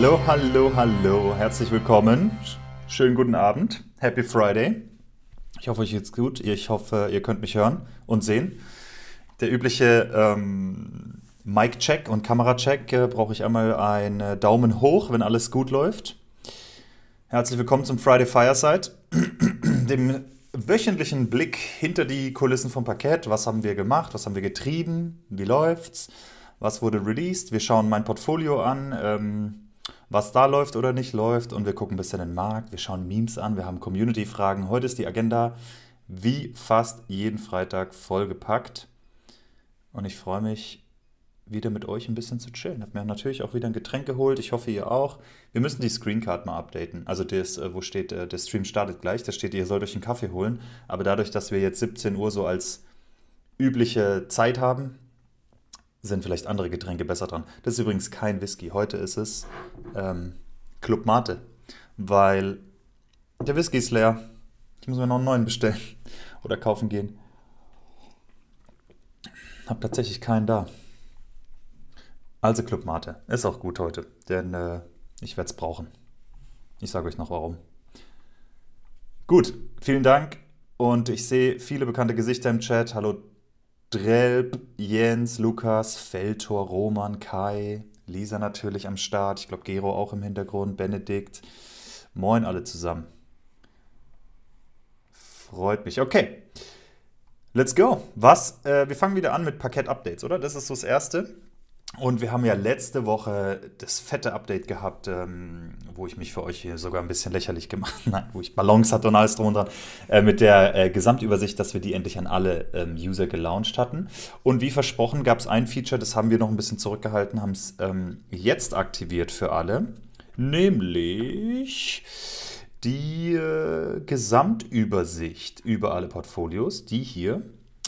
Hallo, hallo, hallo. Herzlich willkommen. Schönen guten Abend. Happy Friday. Ich hoffe, euch geht's gut. Ich hoffe, ihr könnt mich hören und sehen. Der übliche ähm, Mic-Check und Kamera-Check äh, brauche ich einmal einen Daumen hoch, wenn alles gut läuft. Herzlich willkommen zum Friday Fireside, dem wöchentlichen Blick hinter die Kulissen vom Parkett. Was haben wir gemacht? Was haben wir getrieben? Wie läuft's? Was wurde released? Wir schauen mein Portfolio an. Ähm, was da läuft oder nicht läuft. Und wir gucken ein bisschen den Markt, wir schauen Memes an, wir haben Community-Fragen. Heute ist die Agenda wie fast jeden Freitag vollgepackt. Und ich freue mich, wieder mit euch ein bisschen zu chillen. Ich habe mir natürlich auch wieder ein Getränk geholt. Ich hoffe, ihr auch. Wir müssen die Screencard mal updaten. Also das, äh, wo steht, äh, der Stream startet gleich. Da steht, ihr sollt euch einen Kaffee holen. Aber dadurch, dass wir jetzt 17 Uhr so als übliche Zeit haben, sind vielleicht andere Getränke besser dran. Das ist übrigens kein Whisky. Heute ist es ähm, Club Mate, weil der Whisky ist leer. Ich muss mir noch einen neuen bestellen oder kaufen gehen. Hab tatsächlich keinen da. Also Club Mate. Ist auch gut heute, denn äh, ich werde es brauchen. Ich sage euch noch warum. Gut, vielen Dank und ich sehe viele bekannte Gesichter im Chat. Hallo Drelb, Jens, Lukas, Feldtor, Roman, Kai, Lisa natürlich am Start. Ich glaube, Gero auch im Hintergrund, Benedikt. Moin alle zusammen. Freut mich. Okay. Let's go. Was? Äh, wir fangen wieder an mit Parkett-Updates, oder? Das ist so das Erste. Und wir haben ja letzte Woche das fette Update gehabt, ähm, wo ich mich für euch hier sogar ein bisschen lächerlich gemacht habe, wo ich Ballons hatte und alles drum und dran, äh, mit der äh, Gesamtübersicht, dass wir die endlich an alle ähm, User gelauncht hatten. Und wie versprochen gab es ein Feature, das haben wir noch ein bisschen zurückgehalten, haben es ähm, jetzt aktiviert für alle, nämlich die äh, Gesamtübersicht über alle Portfolios, die hier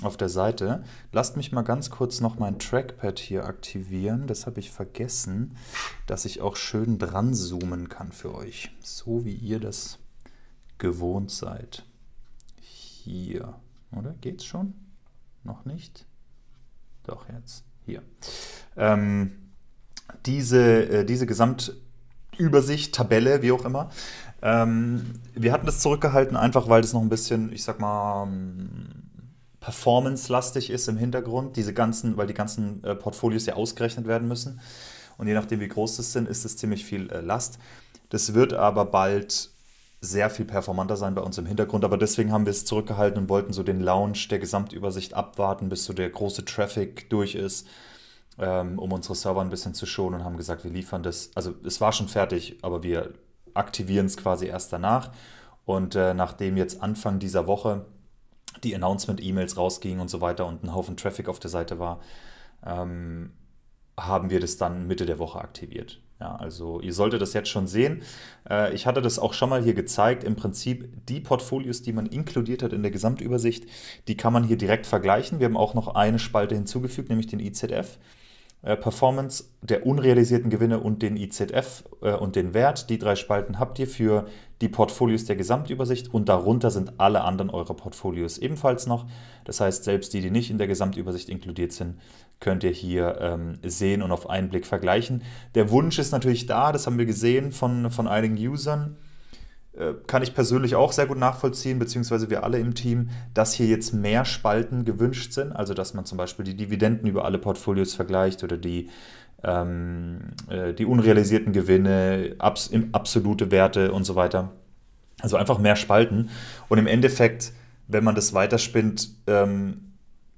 auf der Seite. Lasst mich mal ganz kurz noch mein Trackpad hier aktivieren. Das habe ich vergessen, dass ich auch schön dran zoomen kann für euch. So wie ihr das gewohnt seid. Hier. Oder? Geht's schon? Noch nicht? Doch, jetzt. Hier. Ähm, diese, äh, diese Gesamtübersicht, Tabelle, wie auch immer. Ähm, wir hatten das zurückgehalten, einfach weil das noch ein bisschen, ich sag mal, performance-lastig ist im Hintergrund, diese ganzen, weil die ganzen äh, Portfolios ja ausgerechnet werden müssen. Und je nachdem, wie groß das sind, ist es ziemlich viel äh, Last. Das wird aber bald sehr viel performanter sein bei uns im Hintergrund, aber deswegen haben wir es zurückgehalten und wollten so den Launch der Gesamtübersicht abwarten, bis so der große Traffic durch ist, ähm, um unsere Server ein bisschen zu schonen und haben gesagt, wir liefern das. Also es war schon fertig, aber wir aktivieren es quasi erst danach. Und äh, nachdem jetzt Anfang dieser Woche die Announcement-E-Mails rausgingen und so weiter und ein Haufen Traffic auf der Seite war, ähm, haben wir das dann Mitte der Woche aktiviert. Ja, also ihr solltet das jetzt schon sehen. Äh, ich hatte das auch schon mal hier gezeigt. Im Prinzip die Portfolios, die man inkludiert hat in der Gesamtübersicht, die kann man hier direkt vergleichen. Wir haben auch noch eine Spalte hinzugefügt, nämlich den IZF. Äh, Performance der unrealisierten Gewinne und den IZF äh, und den Wert. Die drei Spalten habt ihr für die Portfolios der Gesamtübersicht und darunter sind alle anderen eurer Portfolios ebenfalls noch. Das heißt, selbst die, die nicht in der Gesamtübersicht inkludiert sind, könnt ihr hier ähm, sehen und auf einen Blick vergleichen. Der Wunsch ist natürlich da, das haben wir gesehen von, von einigen Usern. Äh, kann ich persönlich auch sehr gut nachvollziehen, beziehungsweise wir alle im Team, dass hier jetzt mehr Spalten gewünscht sind. Also, dass man zum Beispiel die Dividenden über alle Portfolios vergleicht oder die ähm, äh, die unrealisierten Gewinne, abs absolute Werte und so weiter. Also einfach mehr Spalten. Und im Endeffekt, wenn man das weiterspinnt, ähm,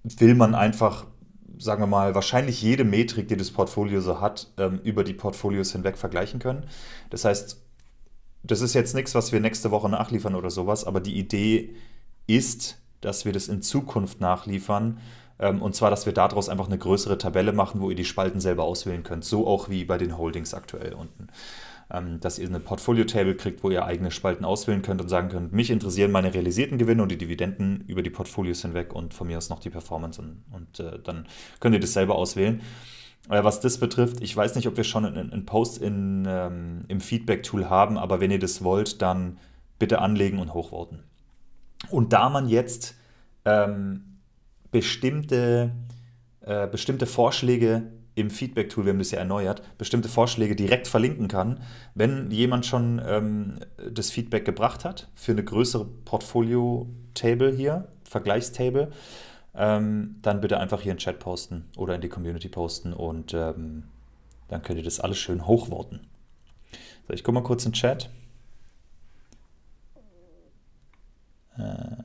will man einfach, sagen wir mal, wahrscheinlich jede Metrik, die das Portfolio so hat, ähm, über die Portfolios hinweg vergleichen können. Das heißt, das ist jetzt nichts, was wir nächste Woche nachliefern oder sowas, aber die Idee ist, dass wir das in Zukunft nachliefern, ähm, und zwar, dass wir daraus einfach eine größere Tabelle machen, wo ihr die Spalten selber auswählen könnt. So auch wie bei den Holdings aktuell unten. Ähm, dass ihr eine Portfolio-Table kriegt, wo ihr eigene Spalten auswählen könnt und sagen könnt, mich interessieren meine realisierten Gewinne und die Dividenden über die Portfolios hinweg und von mir aus noch die Performance. Und, und äh, dann könnt ihr das selber auswählen. Äh, was das betrifft, ich weiß nicht, ob wir schon einen, einen Post in, ähm, im Feedback-Tool haben, aber wenn ihr das wollt, dann bitte anlegen und hochvoten. Und da man jetzt ähm, bestimmte, äh, bestimmte Vorschläge im Feedback-Tool, wir haben das ja erneuert, bestimmte Vorschläge direkt verlinken kann, wenn jemand schon ähm, das Feedback gebracht hat für eine größere Portfolio-Table hier, Vergleichstable, ähm, dann bitte einfach hier in Chat posten oder in die Community posten und ähm, dann könnt ihr das alles schön hochworten. So, ich gucke mal kurz in Chat. Äh,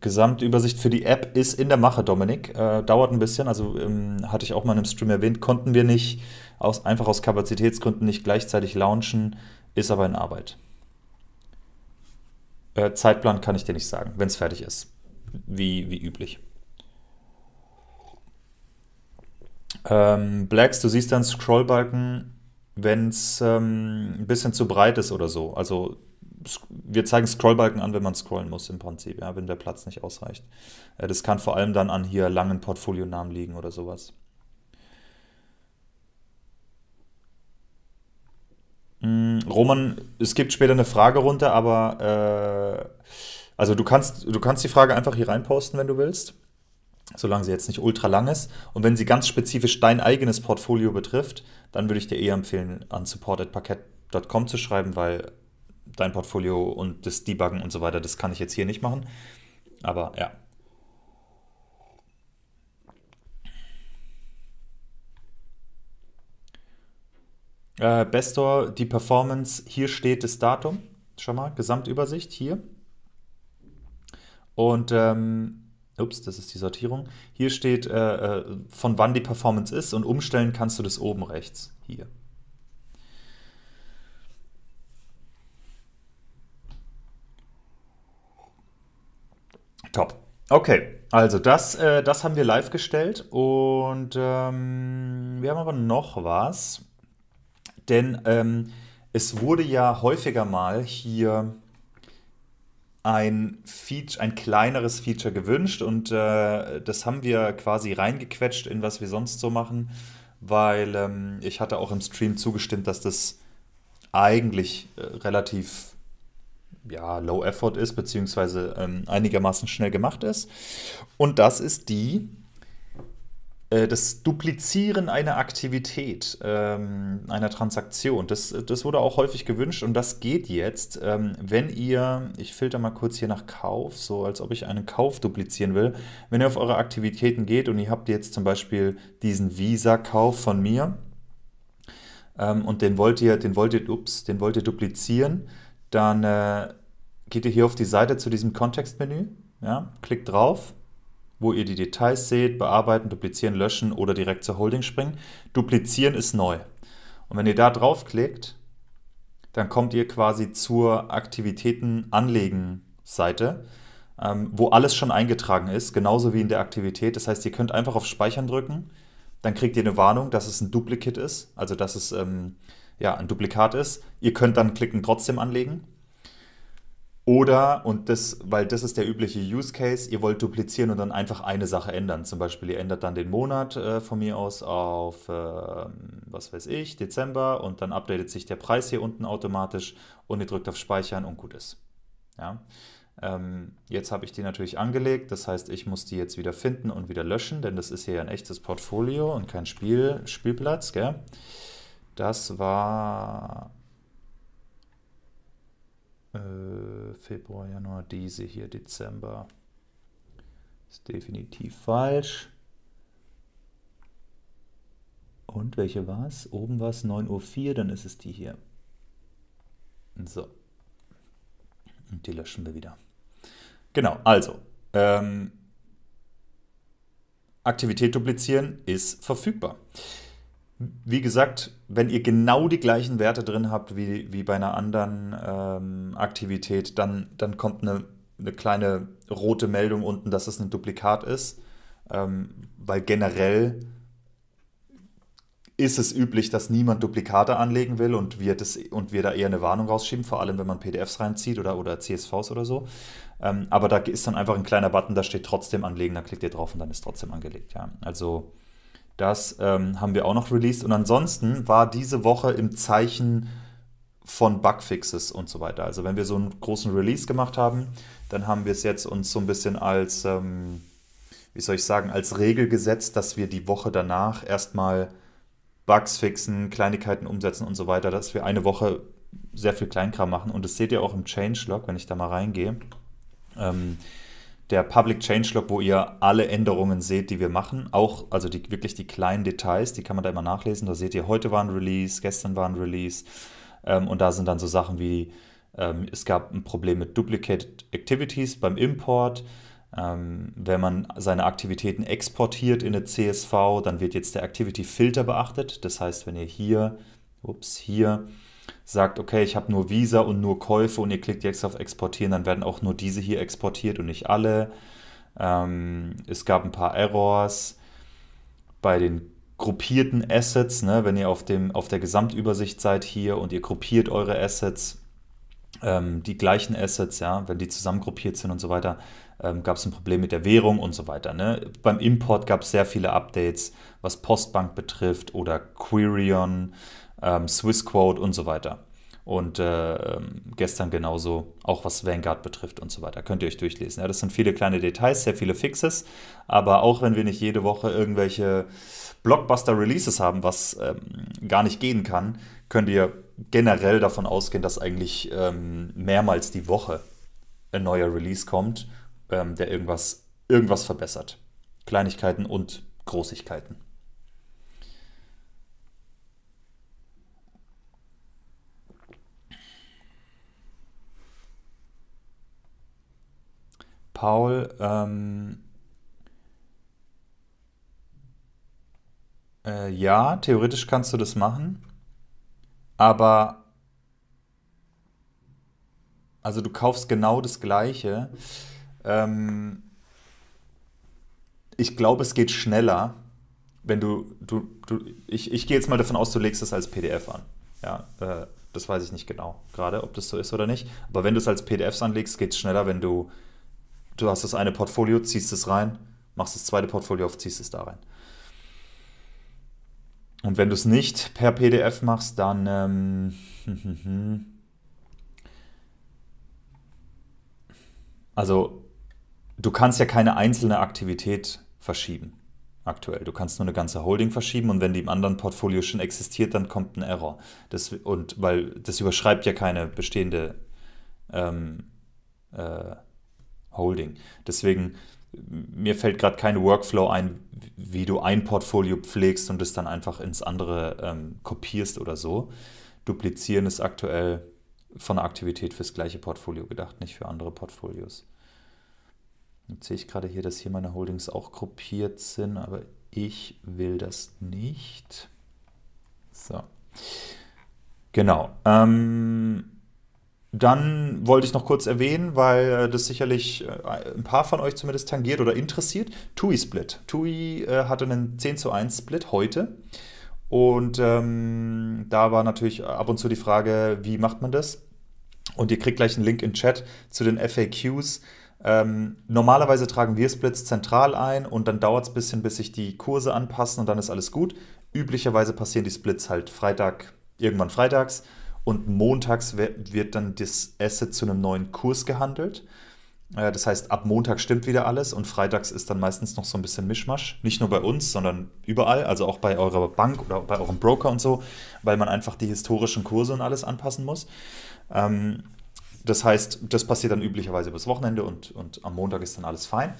Gesamtübersicht für die App ist in der Mache, Dominik. Äh, dauert ein bisschen, also ähm, hatte ich auch mal im Stream erwähnt, konnten wir nicht, aus, einfach aus Kapazitätsgründen nicht gleichzeitig launchen, ist aber in Arbeit. Äh, Zeitplan kann ich dir nicht sagen, wenn es fertig ist. Wie, wie üblich. Ähm, Blacks, du siehst dann Scrollbalken, wenn es ähm, ein bisschen zu breit ist oder so. Also wir zeigen Scrollbalken an, wenn man scrollen muss im Prinzip, ja, wenn der Platz nicht ausreicht. Äh, das kann vor allem dann an hier langen Portfolionamen liegen oder sowas. Mm, Roman, es gibt später eine Fragerunde, aber äh, also du kannst, du kannst die Frage einfach hier reinposten, wenn du willst, solange sie jetzt nicht ultra lang ist. Und wenn sie ganz spezifisch dein eigenes Portfolio betrifft, dann würde ich dir eher empfehlen, an support.parkett.com zu schreiben, weil dein Portfolio und das Debuggen und so weiter, das kann ich jetzt hier nicht machen. Aber ja. Äh, Bestor, die Performance, hier steht das Datum. Schau mal, Gesamtübersicht hier. Und ähm, Ups, das ist die Sortierung. Hier steht, äh, äh von wann die Performance ist und umstellen kannst du das oben rechts. Hier. Top. Okay, also das, äh, das haben wir live gestellt und ähm, wir haben aber noch was, denn ähm, es wurde ja häufiger mal hier ein, Feature, ein kleineres Feature gewünscht und äh, das haben wir quasi reingequetscht in was wir sonst so machen, weil ähm, ich hatte auch im Stream zugestimmt, dass das eigentlich äh, relativ ja, Low Effort ist, beziehungsweise ähm, einigermaßen schnell gemacht ist. Und das ist die, äh, das Duplizieren einer Aktivität, ähm, einer Transaktion. Das, das wurde auch häufig gewünscht und das geht jetzt, ähm, wenn ihr, ich filter mal kurz hier nach Kauf, so als ob ich einen Kauf duplizieren will. Wenn ihr auf eure Aktivitäten geht und ihr habt jetzt zum Beispiel diesen Visa-Kauf von mir ähm, und den wollt ihr, den wollt ihr, ups, den wollt ihr duplizieren dann äh, geht ihr hier auf die Seite zu diesem Kontextmenü, ja, klickt drauf, wo ihr die Details seht, bearbeiten, duplizieren, löschen oder direkt zur Holding springen. Duplizieren ist neu. Und wenn ihr da draufklickt, dann kommt ihr quasi zur Aktivitäten anlegen Seite, ähm, wo alles schon eingetragen ist, genauso wie in der Aktivität. Das heißt, ihr könnt einfach auf Speichern drücken, dann kriegt ihr eine Warnung, dass es ein Duplicate ist, also dass es ähm, ja, ein Duplikat ist. Ihr könnt dann klicken trotzdem anlegen. Oder, und das, weil das ist der übliche Use Case, ihr wollt duplizieren und dann einfach eine Sache ändern. Zum Beispiel, ihr ändert dann den Monat äh, von mir aus auf, äh, was weiß ich, Dezember und dann updatet sich der Preis hier unten automatisch und ihr drückt auf Speichern und gut ist. Ja? Ähm, jetzt habe ich die natürlich angelegt, das heißt, ich muss die jetzt wieder finden und wieder löschen, denn das ist hier ein echtes Portfolio und kein Spiel, Spielplatz. Gell? Das war äh, Februar, Januar, diese hier, Dezember. Ist definitiv falsch. Und welche war es? Oben war es 9.04 Uhr, dann ist es die hier. So. Und die löschen wir wieder. Genau, also. Ähm, Aktivität duplizieren ist verfügbar. Wie gesagt, wenn ihr genau die gleichen Werte drin habt wie, wie bei einer anderen ähm, Aktivität, dann, dann kommt eine, eine kleine rote Meldung unten, dass es ein Duplikat ist, ähm, weil generell ist es üblich, dass niemand Duplikate anlegen will und wir, das, und wir da eher eine Warnung rausschieben, vor allem wenn man PDFs reinzieht oder, oder CSVs oder so. Ähm, aber da ist dann einfach ein kleiner Button, da steht trotzdem anlegen, da klickt ihr drauf und dann ist trotzdem angelegt. Ja. Also das ähm, haben wir auch noch released. Und ansonsten war diese Woche im Zeichen von Bugfixes und so weiter. Also wenn wir so einen großen Release gemacht haben, dann haben wir es jetzt uns so ein bisschen als, ähm, wie soll ich sagen, als Regel gesetzt, dass wir die Woche danach erstmal Bugs fixen, Kleinigkeiten umsetzen und so weiter, dass wir eine Woche sehr viel Kleinkram machen. Und das seht ihr auch im Changelog, wenn ich da mal reingehe. Ähm, der Public Change Log, wo ihr alle Änderungen seht, die wir machen. Auch, also die, wirklich die kleinen Details, die kann man da immer nachlesen. Da seht ihr, heute war ein Release, gestern war ein Release. Ähm, und da sind dann so Sachen wie, ähm, es gab ein Problem mit Duplicated Activities beim Import. Ähm, wenn man seine Aktivitäten exportiert in eine CSV, dann wird jetzt der Activity Filter beachtet. Das heißt, wenn ihr hier, ups, hier sagt, okay, ich habe nur Visa und nur Käufe und ihr klickt jetzt auf Exportieren, dann werden auch nur diese hier exportiert und nicht alle. Ähm, es gab ein paar Errors bei den gruppierten Assets, ne, wenn ihr auf, dem, auf der Gesamtübersicht seid hier und ihr gruppiert eure Assets, ähm, die gleichen Assets, ja, wenn die zusammengruppiert sind und so weiter, ähm, gab es ein Problem mit der Währung und so weiter. Ne? Beim Import gab es sehr viele Updates, was Postbank betrifft oder Querion ähm, Quote und so weiter. Und äh, ähm, gestern genauso, auch was Vanguard betrifft und so weiter. Könnt ihr euch durchlesen. Ja, das sind viele kleine Details, sehr viele Fixes. Aber auch wenn wir nicht jede Woche irgendwelche Blockbuster-Releases haben, was ähm, gar nicht gehen kann, könnt ihr generell davon ausgehen, dass eigentlich ähm, mehrmals die Woche ein neuer Release kommt, ähm, der irgendwas, irgendwas verbessert. Kleinigkeiten und Großigkeiten. Paul ähm, äh, ja, theoretisch kannst du das machen, aber also du kaufst genau das gleiche. Ähm, ich glaube, es geht schneller, wenn du, du, du ich, ich gehe jetzt mal davon aus, du legst es als PDF an. Ja, äh, das weiß ich nicht genau gerade, ob das so ist oder nicht. Aber wenn du es als PDFs anlegst, geht es schneller, wenn du du hast das eine Portfolio, ziehst es rein, machst das zweite Portfolio auf, ziehst es da rein. Und wenn du es nicht per PDF machst, dann ähm, also du kannst ja keine einzelne Aktivität verschieben aktuell. Du kannst nur eine ganze Holding verschieben und wenn die im anderen Portfolio schon existiert, dann kommt ein Error. Das, und weil das überschreibt ja keine bestehende ähm, äh, Holding. Deswegen, mir fällt gerade kein Workflow ein, wie du ein Portfolio pflegst und es dann einfach ins andere ähm, kopierst oder so. Duplizieren ist aktuell von der Aktivität fürs gleiche Portfolio gedacht, nicht für andere Portfolios. Jetzt sehe ich gerade hier, dass hier meine Holdings auch gruppiert sind, aber ich will das nicht. So. Genau. Ähm, dann wollte ich noch kurz erwähnen, weil äh, das sicherlich äh, ein paar von euch zumindest tangiert oder interessiert, TUI-Split. TUI äh, hatte einen 10 zu 1 Split heute. Und ähm, da war natürlich ab und zu die Frage, wie macht man das? Und ihr kriegt gleich einen Link im Chat zu den FAQs. Ähm, normalerweise tragen wir Splits zentral ein und dann dauert es ein bisschen, bis sich die Kurse anpassen und dann ist alles gut. Üblicherweise passieren die Splits halt Freitag, irgendwann freitags und montags wird dann das Asset zu einem neuen Kurs gehandelt. Äh, das heißt, ab Montag stimmt wieder alles und freitags ist dann meistens noch so ein bisschen Mischmasch. Nicht nur bei uns, sondern überall, also auch bei eurer Bank oder bei eurem Broker und so, weil man einfach die historischen Kurse und alles anpassen muss. Ähm, das heißt, das passiert dann üblicherweise übers Wochenende und, und am Montag ist dann alles fein.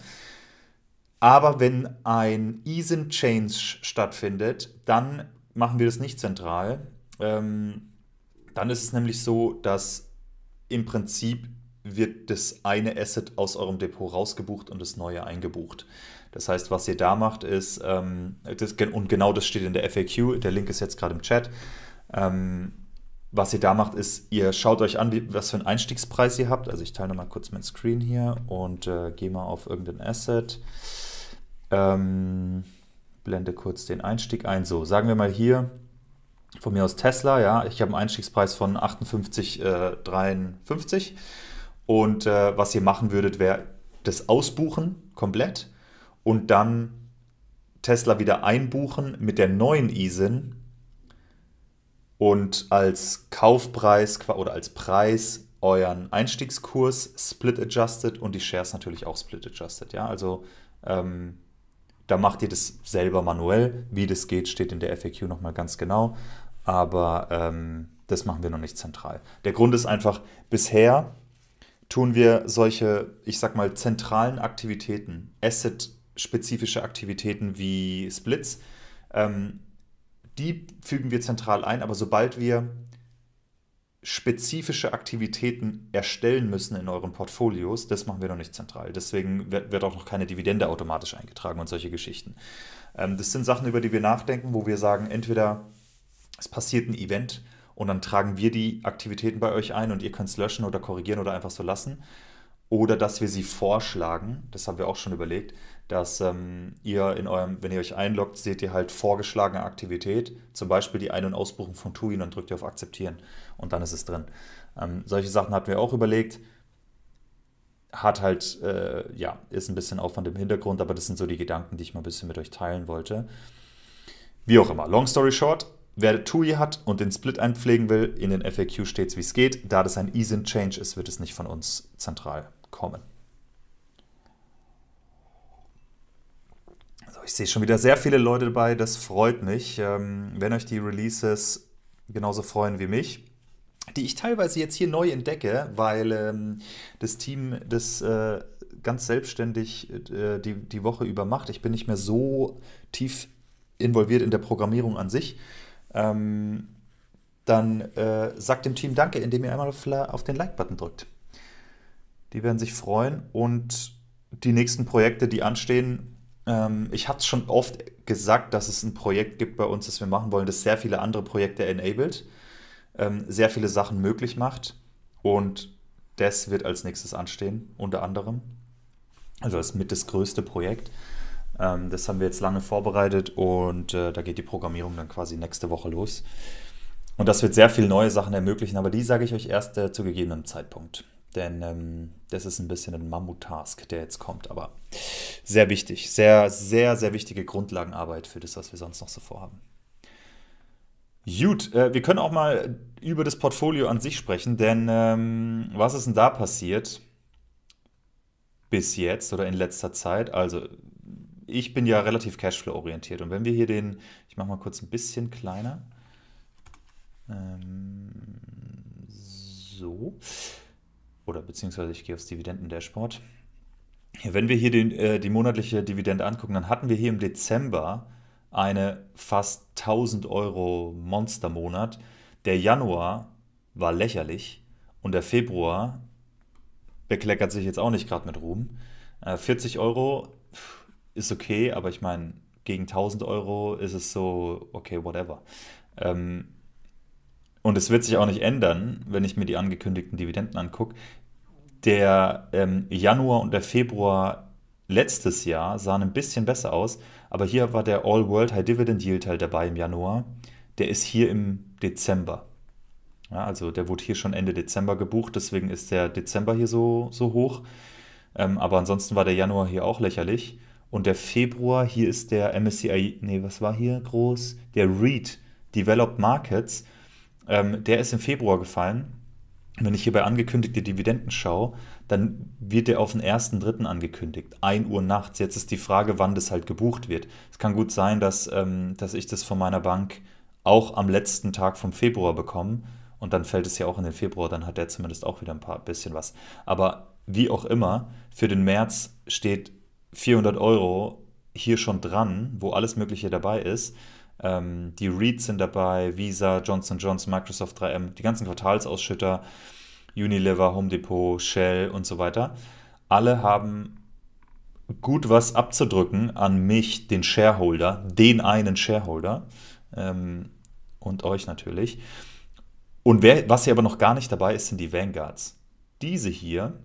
Aber wenn ein Ease Change stattfindet, dann machen wir das nicht zentral. Ähm, dann ist es nämlich so, dass im Prinzip wird das eine Asset aus eurem Depot rausgebucht und das neue eingebucht. Das heißt, was ihr da macht, ist, ähm, das, und genau das steht in der FAQ, der Link ist jetzt gerade im Chat. Ähm, was ihr da macht, ist, ihr schaut euch an, wie, was für einen Einstiegspreis ihr habt. Also ich teile nochmal kurz mein Screen hier und äh, gehe mal auf irgendein Asset. Ähm, blende kurz den Einstieg ein. So, sagen wir mal hier, von mir aus Tesla, ja. Ich habe einen Einstiegspreis von 58,53. Äh, und äh, was ihr machen würdet, wäre das ausbuchen komplett und dann Tesla wieder einbuchen mit der neuen ISIN und als Kaufpreis oder als Preis euren Einstiegskurs split adjusted und die Shares natürlich auch split adjusted. Ja, also ähm, da macht ihr das selber manuell. Wie das geht, steht in der FAQ nochmal ganz genau aber ähm, das machen wir noch nicht zentral. Der Grund ist einfach, bisher tun wir solche, ich sag mal, zentralen Aktivitäten, asset-spezifische Aktivitäten wie Splits, ähm, die fügen wir zentral ein, aber sobald wir spezifische Aktivitäten erstellen müssen in euren Portfolios, das machen wir noch nicht zentral. Deswegen wird, auch noch keine Dividende automatisch eingetragen und solche Geschichten. Ähm, das sind Sachen, über die wir nachdenken, wo wir sagen, entweder es passiert ein Event und dann tragen wir die Aktivitäten bei euch ein und ihr könnt es löschen oder korrigieren oder einfach so lassen. Oder dass wir sie vorschlagen, das haben wir auch schon überlegt, dass ähm, ihr in eurem, wenn ihr euch einloggt, seht ihr halt vorgeschlagene Aktivität, zum Beispiel die Ein- und Ausbuchung von TUI und dann drückt ihr auf Akzeptieren und dann ist es drin. Ähm, solche Sachen hatten wir auch überlegt. Hat halt, äh, ja, ist ein bisschen Aufwand im Hintergrund, aber das sind so die Gedanken, die ich mal ein bisschen mit euch teilen wollte. Wie auch immer, long story short, Wer TUI hat und den Split einpflegen will, in den FAQ steht es, wie es geht. Da das ein Easing Change ist, wird es nicht von uns zentral kommen. So, ich sehe schon wieder sehr viele Leute dabei, das freut mich. Ähm, wenn euch die Releases genauso freuen wie mich, die ich teilweise jetzt hier neu entdecke, weil ähm, das Team das äh, ganz selbstständig äh, die, die Woche über macht. Ich bin nicht mehr so tief involviert in der Programmierung an sich ähm, dann äh, sagt dem Team Danke, indem ihr einmal auf den Like-Button drückt. Die werden sich freuen und die nächsten Projekte, die anstehen, ähm, ich hatte es schon oft gesagt, dass es ein Projekt gibt bei uns, das wir machen wollen, das sehr viele andere Projekte enabled, ähm, sehr viele Sachen möglich macht und das wird als nächstes anstehen, unter anderem. Also das mit das größte Projekt. Ähm, das haben wir jetzt lange vorbereitet und äh, da geht die Programmierung dann quasi nächste Woche los. Und das wird sehr viele neue Sachen ermöglichen, aber die sage ich euch erst äh, zu gegebenem Zeitpunkt. Denn ähm, das ist ein bisschen ein Mammut-Task, der jetzt kommt, aber sehr wichtig. Sehr, sehr, sehr wichtige Grundlagenarbeit für das, was wir sonst noch so vorhaben. Gut, äh, wir können auch mal über das Portfolio an sich sprechen, denn ähm, was ist denn da passiert bis jetzt oder in letzter Zeit? Also ich bin ja relativ Cashflow-orientiert. Und wenn wir hier den, ich mache mal kurz ein bisschen kleiner. Ähm, so. Oder beziehungsweise ich gehe aufs Dividenden-Dashboard. Wenn wir hier den, äh, die monatliche Dividende angucken, dann hatten wir hier im Dezember eine fast 1000 Euro Monstermonat. Der Januar war lächerlich und der Februar bekleckert sich jetzt auch nicht gerade mit Ruhm. 40 äh, Euro ist okay, aber ich meine, gegen 1000 Euro ist es so, okay, whatever. Ähm, und es wird sich auch nicht ändern, wenn ich mir die angekündigten Dividenden angucke. Der ähm, Januar und der Februar letztes Jahr sahen ein bisschen besser aus, aber hier war der All-World High Dividend Yield Teil halt dabei im Januar. Der ist hier im Dezember. Ja, also der wurde hier schon Ende Dezember gebucht, deswegen ist der Dezember hier so, so hoch. Ähm, aber ansonsten war der Januar hier auch lächerlich. Und der Februar, hier ist der MSCI, nee, was war hier groß? Der REIT Developed Markets, ähm, der ist im Februar gefallen. Wenn ich hier bei angekündigte Dividenden schaue, dann wird der auf den 1.3. angekündigt, 1 Uhr nachts. Jetzt ist die Frage, wann das halt gebucht wird. Es kann gut sein, dass, ähm, dass ich das von meiner Bank auch am letzten Tag vom Februar bekomme und dann fällt es ja auch in den Februar, dann hat der zumindest auch wieder ein paar bisschen was. Aber wie auch immer, für den März steht 400 Euro hier schon dran, wo alles Mögliche dabei ist. Ähm, die Reeds sind dabei, Visa, Johnson Johnson, Microsoft 3M, die ganzen Quartalsausschütter, Unilever, Home Depot, Shell und so weiter. Alle haben gut was abzudrücken an mich, den Shareholder, den einen Shareholder ähm, und euch natürlich. Und wer, was hier aber noch gar nicht dabei ist, sind die Vanguards. Diese hier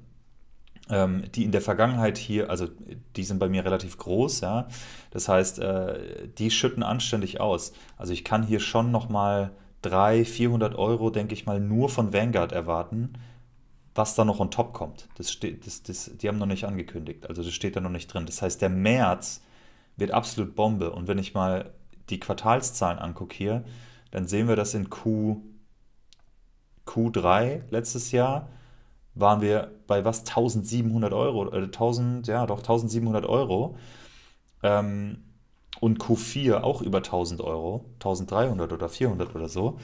ähm, die in der Vergangenheit hier, also die sind bei mir relativ groß, ja. Das heißt, äh, die schütten anständig aus. Also ich kann hier schon nochmal 300, 400 Euro, denke ich mal, nur von Vanguard erwarten, was da noch on top kommt. Das steht, das, das, die haben noch nicht angekündigt, also das steht da noch nicht drin. Das heißt, der März wird absolut Bombe. Und wenn ich mal die Quartalszahlen angucke hier, dann sehen wir das in Q, Q3 letztes Jahr waren wir bei was 1700 Euro, äh, 1000, ja doch 1700 Euro ähm, und Q4 auch über 1000 Euro, 1300 oder 400 oder so.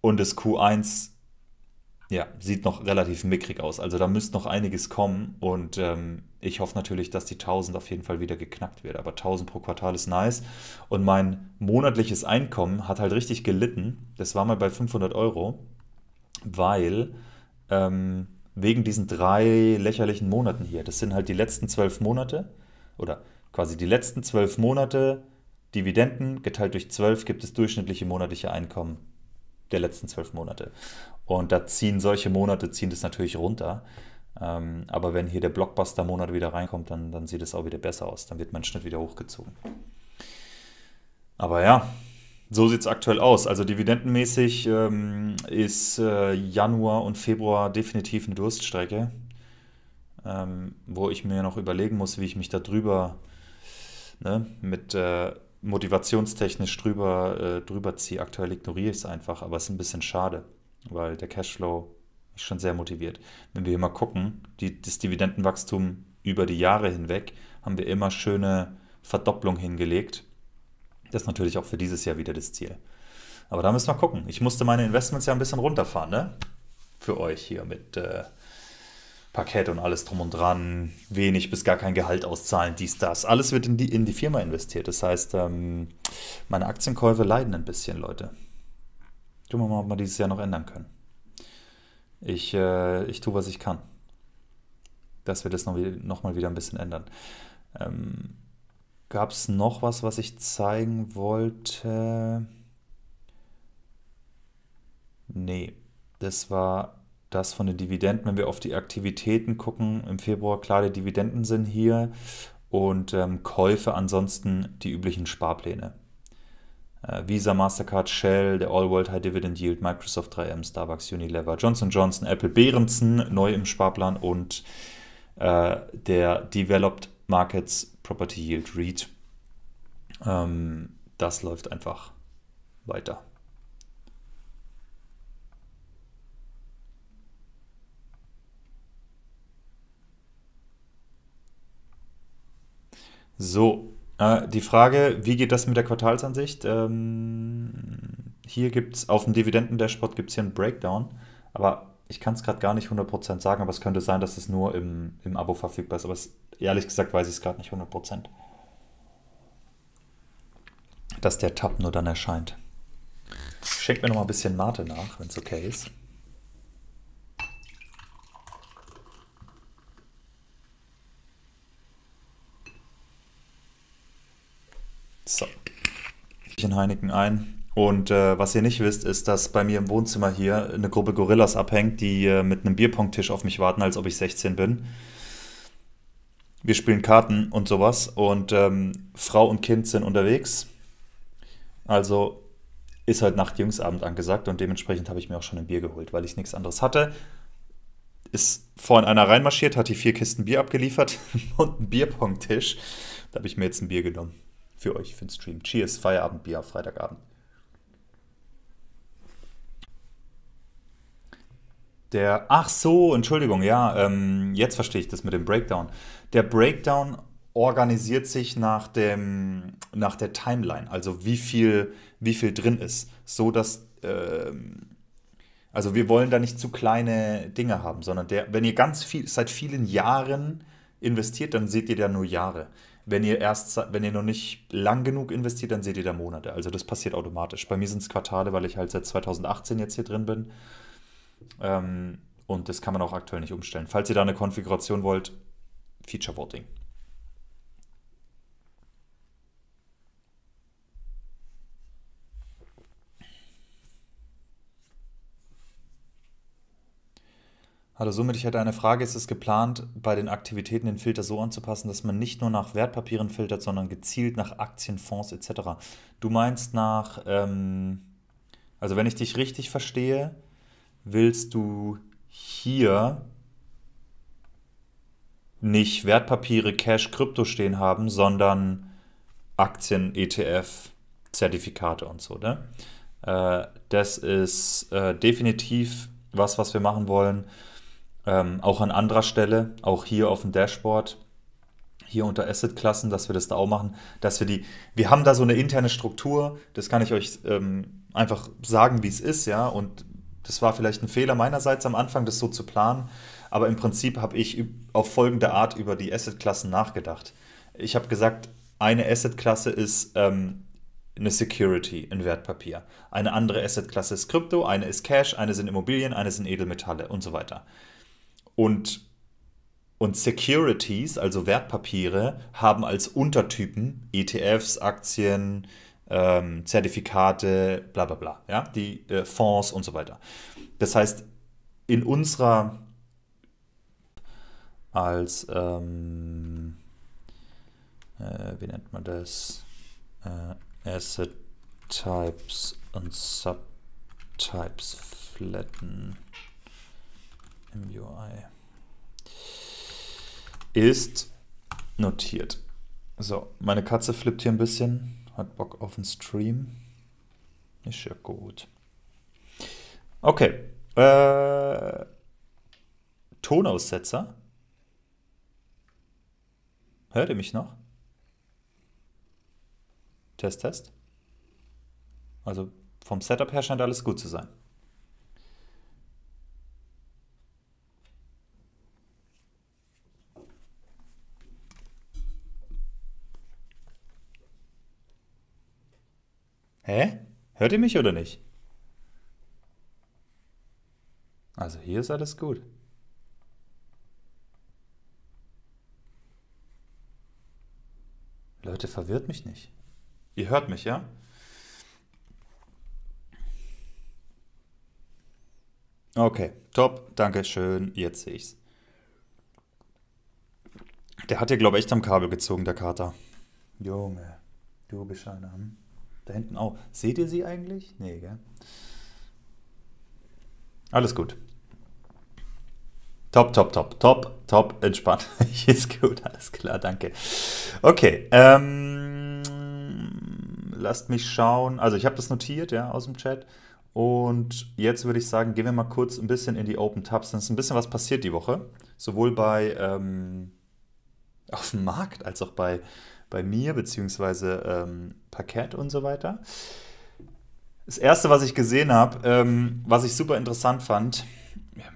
Und das Q1 ja, sieht noch relativ mickrig aus. Also da müsste noch einiges kommen und ähm, ich hoffe natürlich, dass die 1000 auf jeden Fall wieder geknackt wird. Aber 1000 pro Quartal ist nice und mein monatliches Einkommen hat halt richtig gelitten. Das war mal bei 500 Euro, weil ähm, wegen diesen drei lächerlichen Monaten hier. Das sind halt die letzten zwölf Monate oder quasi die letzten zwölf Monate Dividenden geteilt durch zwölf gibt es durchschnittliche monatliche Einkommen der letzten zwölf Monate. Und da ziehen solche Monate, ziehen das natürlich runter. Ähm, aber wenn hier der Blockbuster-Monat wieder reinkommt, dann, dann sieht es auch wieder besser aus. Dann wird mein Schnitt wieder hochgezogen. Aber ja, so sieht es aktuell aus. Also dividendenmäßig ähm, ist äh, Januar und Februar definitiv eine Durststrecke, ähm, wo ich mir noch überlegen muss, wie ich mich da drüber ne, mit äh, motivationstechnisch drüber, äh, drüber ziehe. Aktuell ignoriere ich es einfach, aber es ist ein bisschen schade, weil der Cashflow ist schon sehr motiviert. Wenn wir hier mal gucken, die, das Dividendenwachstum über die Jahre hinweg, haben wir immer schöne Verdopplung hingelegt das ist natürlich auch für dieses Jahr wieder das Ziel. Aber da müssen wir gucken. Ich musste meine Investments ja ein bisschen runterfahren, ne? Für euch hier mit äh, Parkett und alles drum und dran, wenig bis gar kein Gehalt auszahlen, dies, das. Alles wird in die, in die Firma investiert. Das heißt, ähm, meine Aktienkäufe leiden ein bisschen, Leute. Schauen wir mal, ob wir dieses Jahr noch ändern können. Ich, äh, ich tue, was ich kann. Dass wir das nochmal noch wieder ein bisschen ändern. Ähm, Gab es noch was, was ich zeigen wollte? Nee, das war das von den Dividenden. Wenn wir auf die Aktivitäten gucken, im Februar klar, die Dividenden sind hier und ähm, Käufe, ansonsten die üblichen Sparpläne. Äh, Visa, Mastercard, Shell, der All World High Dividend Yield, Microsoft 3M, Starbucks, Unilever, Johnson Johnson, Apple, Behrensen, neu im Sparplan und äh, der Developed Markets, Property Yield, Read. Ähm, das läuft einfach weiter. So, äh, die Frage, wie geht das mit der Quartalsansicht? Ähm, hier gibt es auf dem Dividenden-Dashboard gibt's hier einen Breakdown, aber ich kann es gerade gar nicht 100% sagen, aber es könnte sein, dass es nur im, im Abo verfügbar ist. Aber es ehrlich gesagt weiß ich es gerade nicht 100%. Dass der Tab nur dann erscheint. Schenk mir noch mal ein bisschen Mate nach, wenn es okay ist. So. Ich in Heineken ein. Und äh, was ihr nicht wisst, ist, dass bei mir im Wohnzimmer hier eine Gruppe Gorillas abhängt, die äh, mit einem Bierpunkttisch auf mich warten, als ob ich 16 bin wir spielen Karten und sowas und ähm, Frau und Kind sind unterwegs. Also ist halt Nacht Jungsabend angesagt und dementsprechend habe ich mir auch schon ein Bier geholt, weil ich nichts anderes hatte. Ist vorhin einer reinmarschiert, hat die vier Kisten Bier abgeliefert und einen Bierpong-Tisch. Da habe ich mir jetzt ein Bier genommen. Für euch, für den Stream. Cheers, Feierabendbier auf Freitagabend. Der, ach so, Entschuldigung, ja, ähm, jetzt verstehe ich das mit dem Breakdown. Der Breakdown organisiert sich nach, dem, nach der Timeline, also wie viel, wie viel drin ist. So dass, ähm, also wir wollen da nicht zu kleine Dinge haben, sondern der, wenn ihr ganz viel, seit vielen Jahren investiert, dann seht ihr da nur Jahre. Wenn ihr erst, wenn ihr noch nicht lang genug investiert, dann seht ihr da Monate. Also das passiert automatisch. Bei mir sind es Quartale, weil ich halt seit 2018 jetzt hier drin bin. Ähm, und das kann man auch aktuell nicht umstellen. Falls ihr da eine Konfiguration wollt, Feature Voting. Hallo, somit ich hätte eine Frage. Ist es geplant, bei den Aktivitäten den Filter so anzupassen, dass man nicht nur nach Wertpapieren filtert, sondern gezielt nach Aktien, Fonds etc.? Du meinst nach, ähm, also wenn ich dich richtig verstehe, willst du hier nicht Wertpapiere, Cash, Krypto stehen haben, sondern Aktien, ETF, Zertifikate und so. Ne? Äh, das ist äh, definitiv was, was wir machen wollen. Ähm, auch an anderer Stelle, auch hier auf dem Dashboard, hier unter Assetklassen, dass wir das da auch machen, dass wir die, wir haben da so eine interne Struktur, das kann ich euch ähm, einfach sagen, wie es ist, ja, und das war vielleicht ein Fehler meinerseits am Anfang, das so zu planen. Aber im Prinzip habe ich auf folgende Art über die Asset-Klassen nachgedacht. Ich habe gesagt, eine Asset-Klasse ist ähm, eine Security, ein Wertpapier. Eine andere Asset-Klasse ist Krypto, eine ist Cash, eine sind Immobilien, eine sind Edelmetalle und so weiter. Und, und Securities, also Wertpapiere, haben als Untertypen ETFs, Aktien, äh, ähm, Zertifikate, bla bla bla, ja, die äh, Fonds und so weiter. Das heißt, in unserer als ähm, äh, wie nennt man das? Äh, Asset Types und Subtypes flatten im UI ist notiert. So, meine Katze flippt hier ein bisschen. Hat Bock auf einen Stream. Ist ja gut. Okay. Äh, Tonaussetzer. Hört ihr mich noch? Test, Test. Also vom Setup her scheint alles gut zu sein. Hä? Hört ihr mich oder nicht? Also hier ist alles gut. Leute, verwirrt mich nicht. Ihr hört mich, ja? Okay, top, danke schön, jetzt sehe ich's. Der hat ja, glaube ich, echt am Kabel gezogen, der Kater. Junge, du bist einer. Hm? Da hinten auch. Seht ihr sie eigentlich? Nee, gell? Alles gut. Top, top, top, top, top, entspannt. Ist gut, alles klar, danke. Okay, ähm, lasst mich schauen. Also ich habe das notiert, ja, aus dem Chat. Und jetzt würde ich sagen, gehen wir mal kurz ein bisschen in die Open Tabs. Denn ist ein bisschen was passiert die Woche. Sowohl bei ähm, auf dem Markt als auch bei bei mir, beziehungsweise ähm, Parkett und so weiter. Das erste, was ich gesehen habe, ähm, was ich super interessant fand,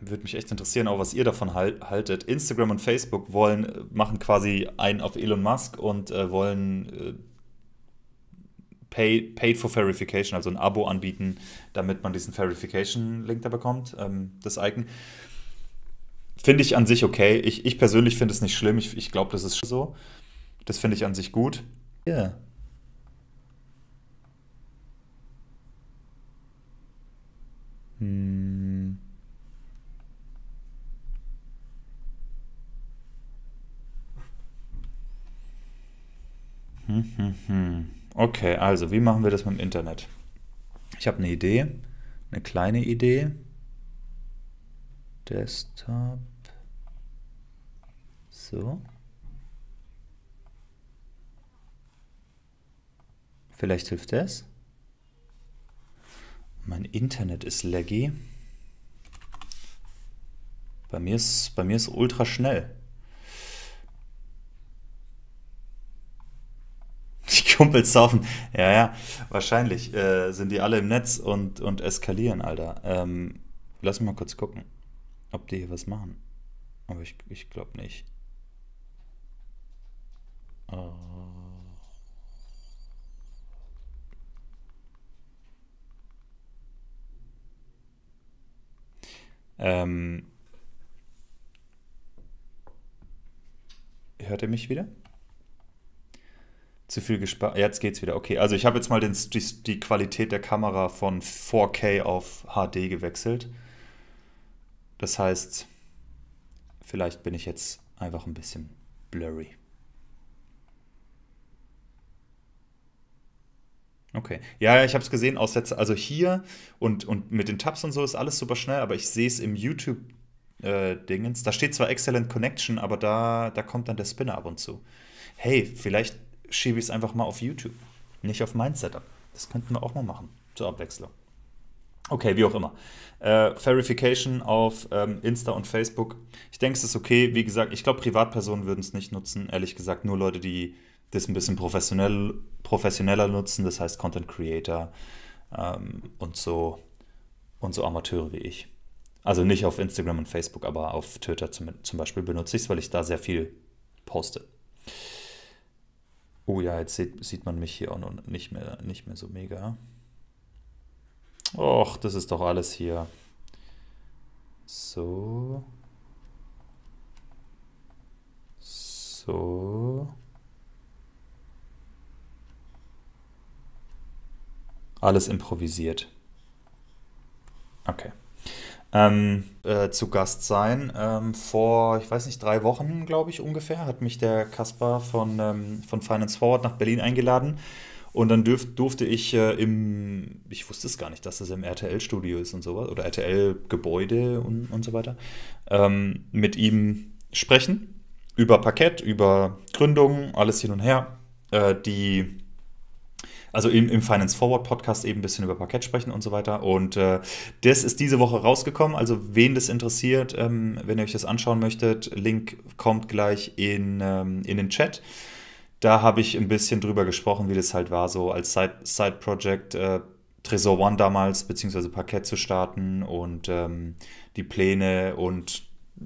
würde mich echt interessieren, auch was ihr davon haltet. Instagram und Facebook wollen, äh, machen quasi einen auf Elon Musk und äh, wollen äh, pay, Paid for Verification, also ein Abo anbieten, damit man diesen Verification-Link da bekommt, ähm, das Icon. Finde ich an sich okay. Ich, ich persönlich finde es nicht schlimm. Ich, ich glaube, das ist so. Das finde ich an sich gut. Ja. Yeah. Hm. Hm, hm, okay, also wie machen wir das mit dem Internet? Ich habe eine Idee, eine kleine Idee. Desktop. So. Vielleicht hilft das. Mein Internet ist laggy. Bei mir ist, bei mir ist ultra schnell. Die Kumpels saufen. Ja, ja, wahrscheinlich äh, sind die alle im Netz und, und eskalieren, Alter. Ähm, lass mich mal kurz gucken, ob die hier was machen. Aber ich, ich glaube nicht. Oh. Ähm, hört ihr mich wieder? Zu viel gespannt. Jetzt geht's wieder. Okay, also ich habe jetzt mal den, die, die, Qualität der Kamera von 4K auf HD gewechselt. Das heißt, vielleicht bin ich jetzt einfach ein bisschen blurry. Okay. Ja, ich habe es gesehen, Aussätze, also hier und, und mit den Tabs und so ist alles super schnell, aber ich sehe es im YouTube-Dingens. Äh, da steht zwar Excellent Connection, aber da, da kommt dann der Spinner ab und zu. Hey, vielleicht schiebe ich es einfach mal auf YouTube, nicht auf mein Setup. Das könnten wir auch mal machen, zur Abwechslung. Okay, wie auch immer. Äh, Verification auf ähm, Insta und Facebook. Ich denke, es ist okay. Wie gesagt, ich glaube, Privatpersonen würden es nicht nutzen. Ehrlich gesagt, nur Leute, die das ein bisschen professionell, professioneller nutzen, das heißt Content Creator ähm, und, so, und so Amateure wie ich. Also nicht auf Instagram und Facebook, aber auf Twitter zum, zum Beispiel benutze ich es, weil ich da sehr viel poste. Oh ja, jetzt sieht, sieht man mich hier auch noch nicht mehr, nicht mehr so mega. Och, das ist doch alles hier. So. So. alles improvisiert. Okay. Ähm, äh, zu Gast sein. Ähm, vor, ich weiß nicht, drei Wochen, glaube ich, ungefähr, hat mich der Kaspar von, ähm, von Finance Forward nach Berlin eingeladen. Und dann dürf, durfte ich äh, im, ich wusste es gar nicht, dass es im RTL-Studio ist und sowas, oder RTL-Gebäude und, und so weiter, ähm, mit ihm sprechen. Über Parkett, über Gründungen, alles hin und her. Äh, die also im, im Finance Forward Podcast eben ein bisschen über Parkett sprechen und so weiter. Und äh, das ist diese Woche rausgekommen. Also wen das interessiert, ähm, wenn ihr euch das anschauen möchtet, Link kommt gleich in, ähm, in den Chat. Da habe ich ein bisschen drüber gesprochen, wie das halt war, so als Side-Project äh, Tresor One damals, beziehungsweise Parkett zu starten und ähm, die Pläne und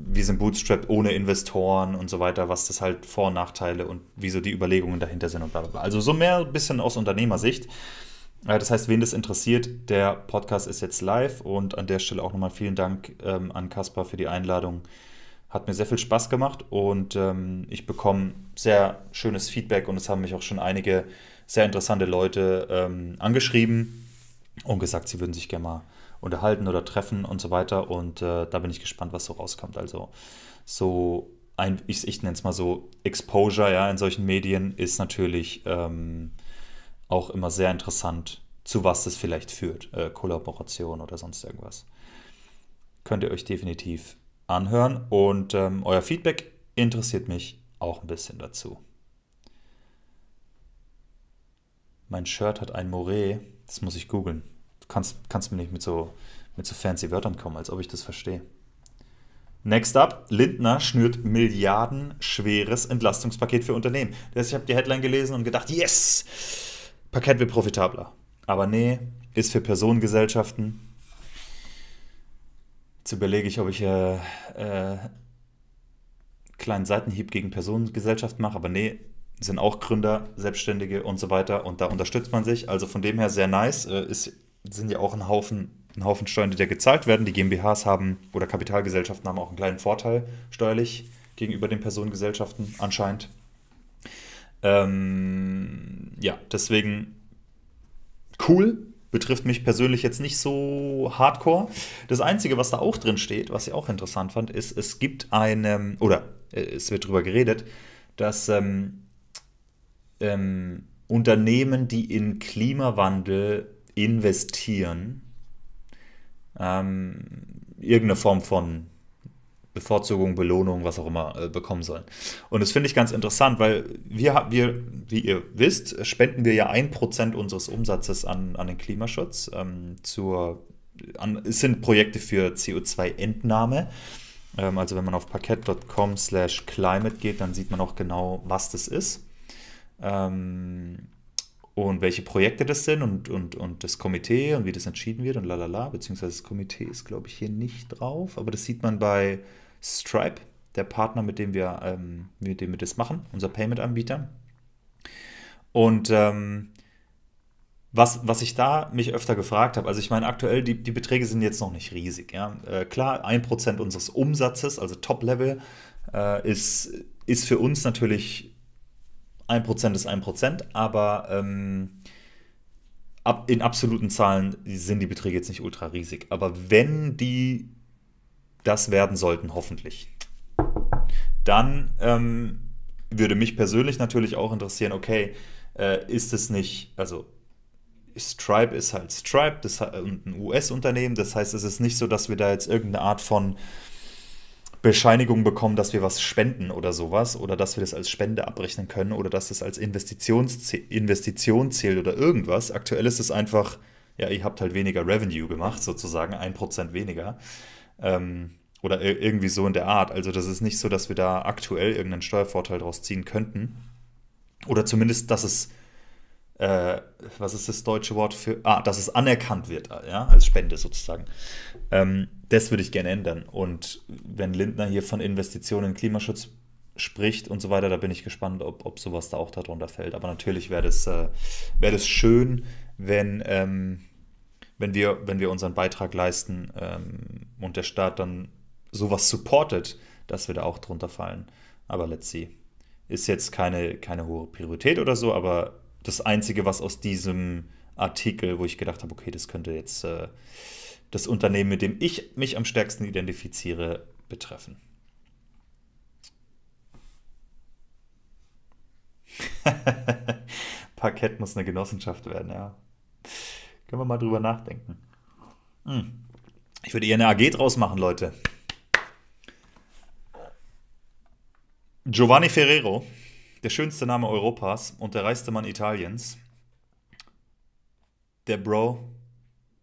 wir sind Bootstrap ohne Investoren und so weiter, was das halt Vor- und Nachteile und wieso die Überlegungen dahinter sind und bla bla bla. Also so mehr ein bisschen aus Unternehmersicht. Äh, das heißt, wen das interessiert, der Podcast ist jetzt live und an der Stelle auch nochmal vielen Dank ähm, an Kaspar für die Einladung. Hat mir sehr viel Spaß gemacht und ähm, ich bekomme sehr schönes Feedback und es haben mich auch schon einige sehr interessante Leute ähm, angeschrieben und gesagt, sie würden sich gerne mal unterhalten oder treffen und so weiter. Und äh, da bin ich gespannt, was so rauskommt. Also so ein, ich, ich nenne es mal so, Exposure ja, in solchen Medien ist natürlich ähm, auch immer sehr interessant, zu was das vielleicht führt. Äh, Kollaboration oder sonst irgendwas. Könnt ihr euch definitiv anhören und ähm, euer Feedback interessiert mich auch ein bisschen dazu. Mein Shirt hat ein Moree, das muss ich googeln kannst, kannst mir nicht mit so, mit so fancy Wörtern kommen, als ob ich das verstehe. Next up, Lindner schnürt milliardenschweres Entlastungspaket für Unternehmen. Ich habe die Headline gelesen und gedacht, yes, Paket wird profitabler. Aber nee, ist für Personengesellschaften. Jetzt überlege ich, ob ich äh, äh, kleinen Seitenhieb gegen Personengesellschaften mache, aber nee, sind auch Gründer, Selbstständige und so weiter und da unterstützt man sich. Also von dem her sehr nice, äh, ist sind ja auch ein Haufen, ein Haufen Steuern, die da gezahlt werden. Die GmbHs haben oder Kapitalgesellschaften haben auch einen kleinen Vorteil steuerlich gegenüber den Personengesellschaften anscheinend. Ähm, ja, deswegen cool. Betrifft mich persönlich jetzt nicht so hardcore. Das Einzige, was da auch drin steht, was ich auch interessant fand, ist, es gibt eine, oder äh, es wird darüber geredet, dass ähm, ähm, Unternehmen, die in Klimawandel investieren, ähm, irgendeine Form von Bevorzugung, Belohnung, was auch immer äh, bekommen sollen. Und das finde ich ganz interessant, weil wir, wir, wie ihr wisst, spenden wir ja ein Prozent unseres Umsatzes an, an den Klimaschutz. Ähm, zur, an, es sind Projekte für CO2-Entnahme. Ähm, also wenn man auf parkett.com slash climate geht, dann sieht man auch genau, was das ist. Ähm, und welche Projekte das sind und, und, und das Komitee und wie das entschieden wird und lalala, beziehungsweise das Komitee ist, glaube ich, hier nicht drauf, aber das sieht man bei Stripe, der Partner, mit dem wir, ähm, mit dem wir das machen, unser Payment-Anbieter. Und ähm, was, was ich da mich öfter gefragt habe, also ich meine, aktuell, die, die Beträge sind jetzt noch nicht riesig. Ja? Äh, klar, 1% unseres Umsatzes, also Top-Level, äh, ist, ist für uns natürlich 1% ist 1%, aber ähm, ab, in absoluten Zahlen sind die Beträge jetzt nicht ultra riesig. Aber wenn die das werden sollten, hoffentlich, dann ähm, würde mich persönlich natürlich auch interessieren, okay, äh, ist es nicht, also Stripe ist halt Stripe, das ist äh, ein US-Unternehmen, das heißt, es ist nicht so, dass wir da jetzt irgendeine Art von Bescheinigung bekommen, dass wir was spenden oder sowas oder dass wir das als Spende abrechnen können oder dass das als Investition zählt oder irgendwas. Aktuell ist es einfach, ja, ihr habt halt weniger Revenue gemacht, sozusagen, ein Prozent weniger. Ähm, oder irgendwie so in der Art. Also das ist nicht so, dass wir da aktuell irgendeinen Steuervorteil draus ziehen könnten. Oder zumindest, dass es, äh, was ist das deutsche Wort für, ah, dass es anerkannt wird, ja, als Spende sozusagen. Ähm, das würde ich gerne ändern. Und wenn Lindner hier von Investitionen in Klimaschutz spricht und so weiter, da bin ich gespannt, ob, ob sowas da auch darunter fällt. Aber natürlich wäre das, äh, wär das schön, wenn, ähm, wenn, wir, wenn wir unseren Beitrag leisten ähm, und der Staat dann sowas supportet, dass wir da auch drunter fallen. Aber let's see. Ist jetzt keine, keine hohe Priorität oder so, aber das Einzige, was aus diesem Artikel, wo ich gedacht habe, okay, das könnte jetzt äh, das Unternehmen, mit dem ich mich am stärksten identifiziere, betreffen. Parkett muss eine Genossenschaft werden, ja. Können wir mal drüber nachdenken. Hm. Ich würde eher eine AG draus machen, Leute. Giovanni Ferrero, der schönste Name Europas und der reichste Mann Italiens. Der Bro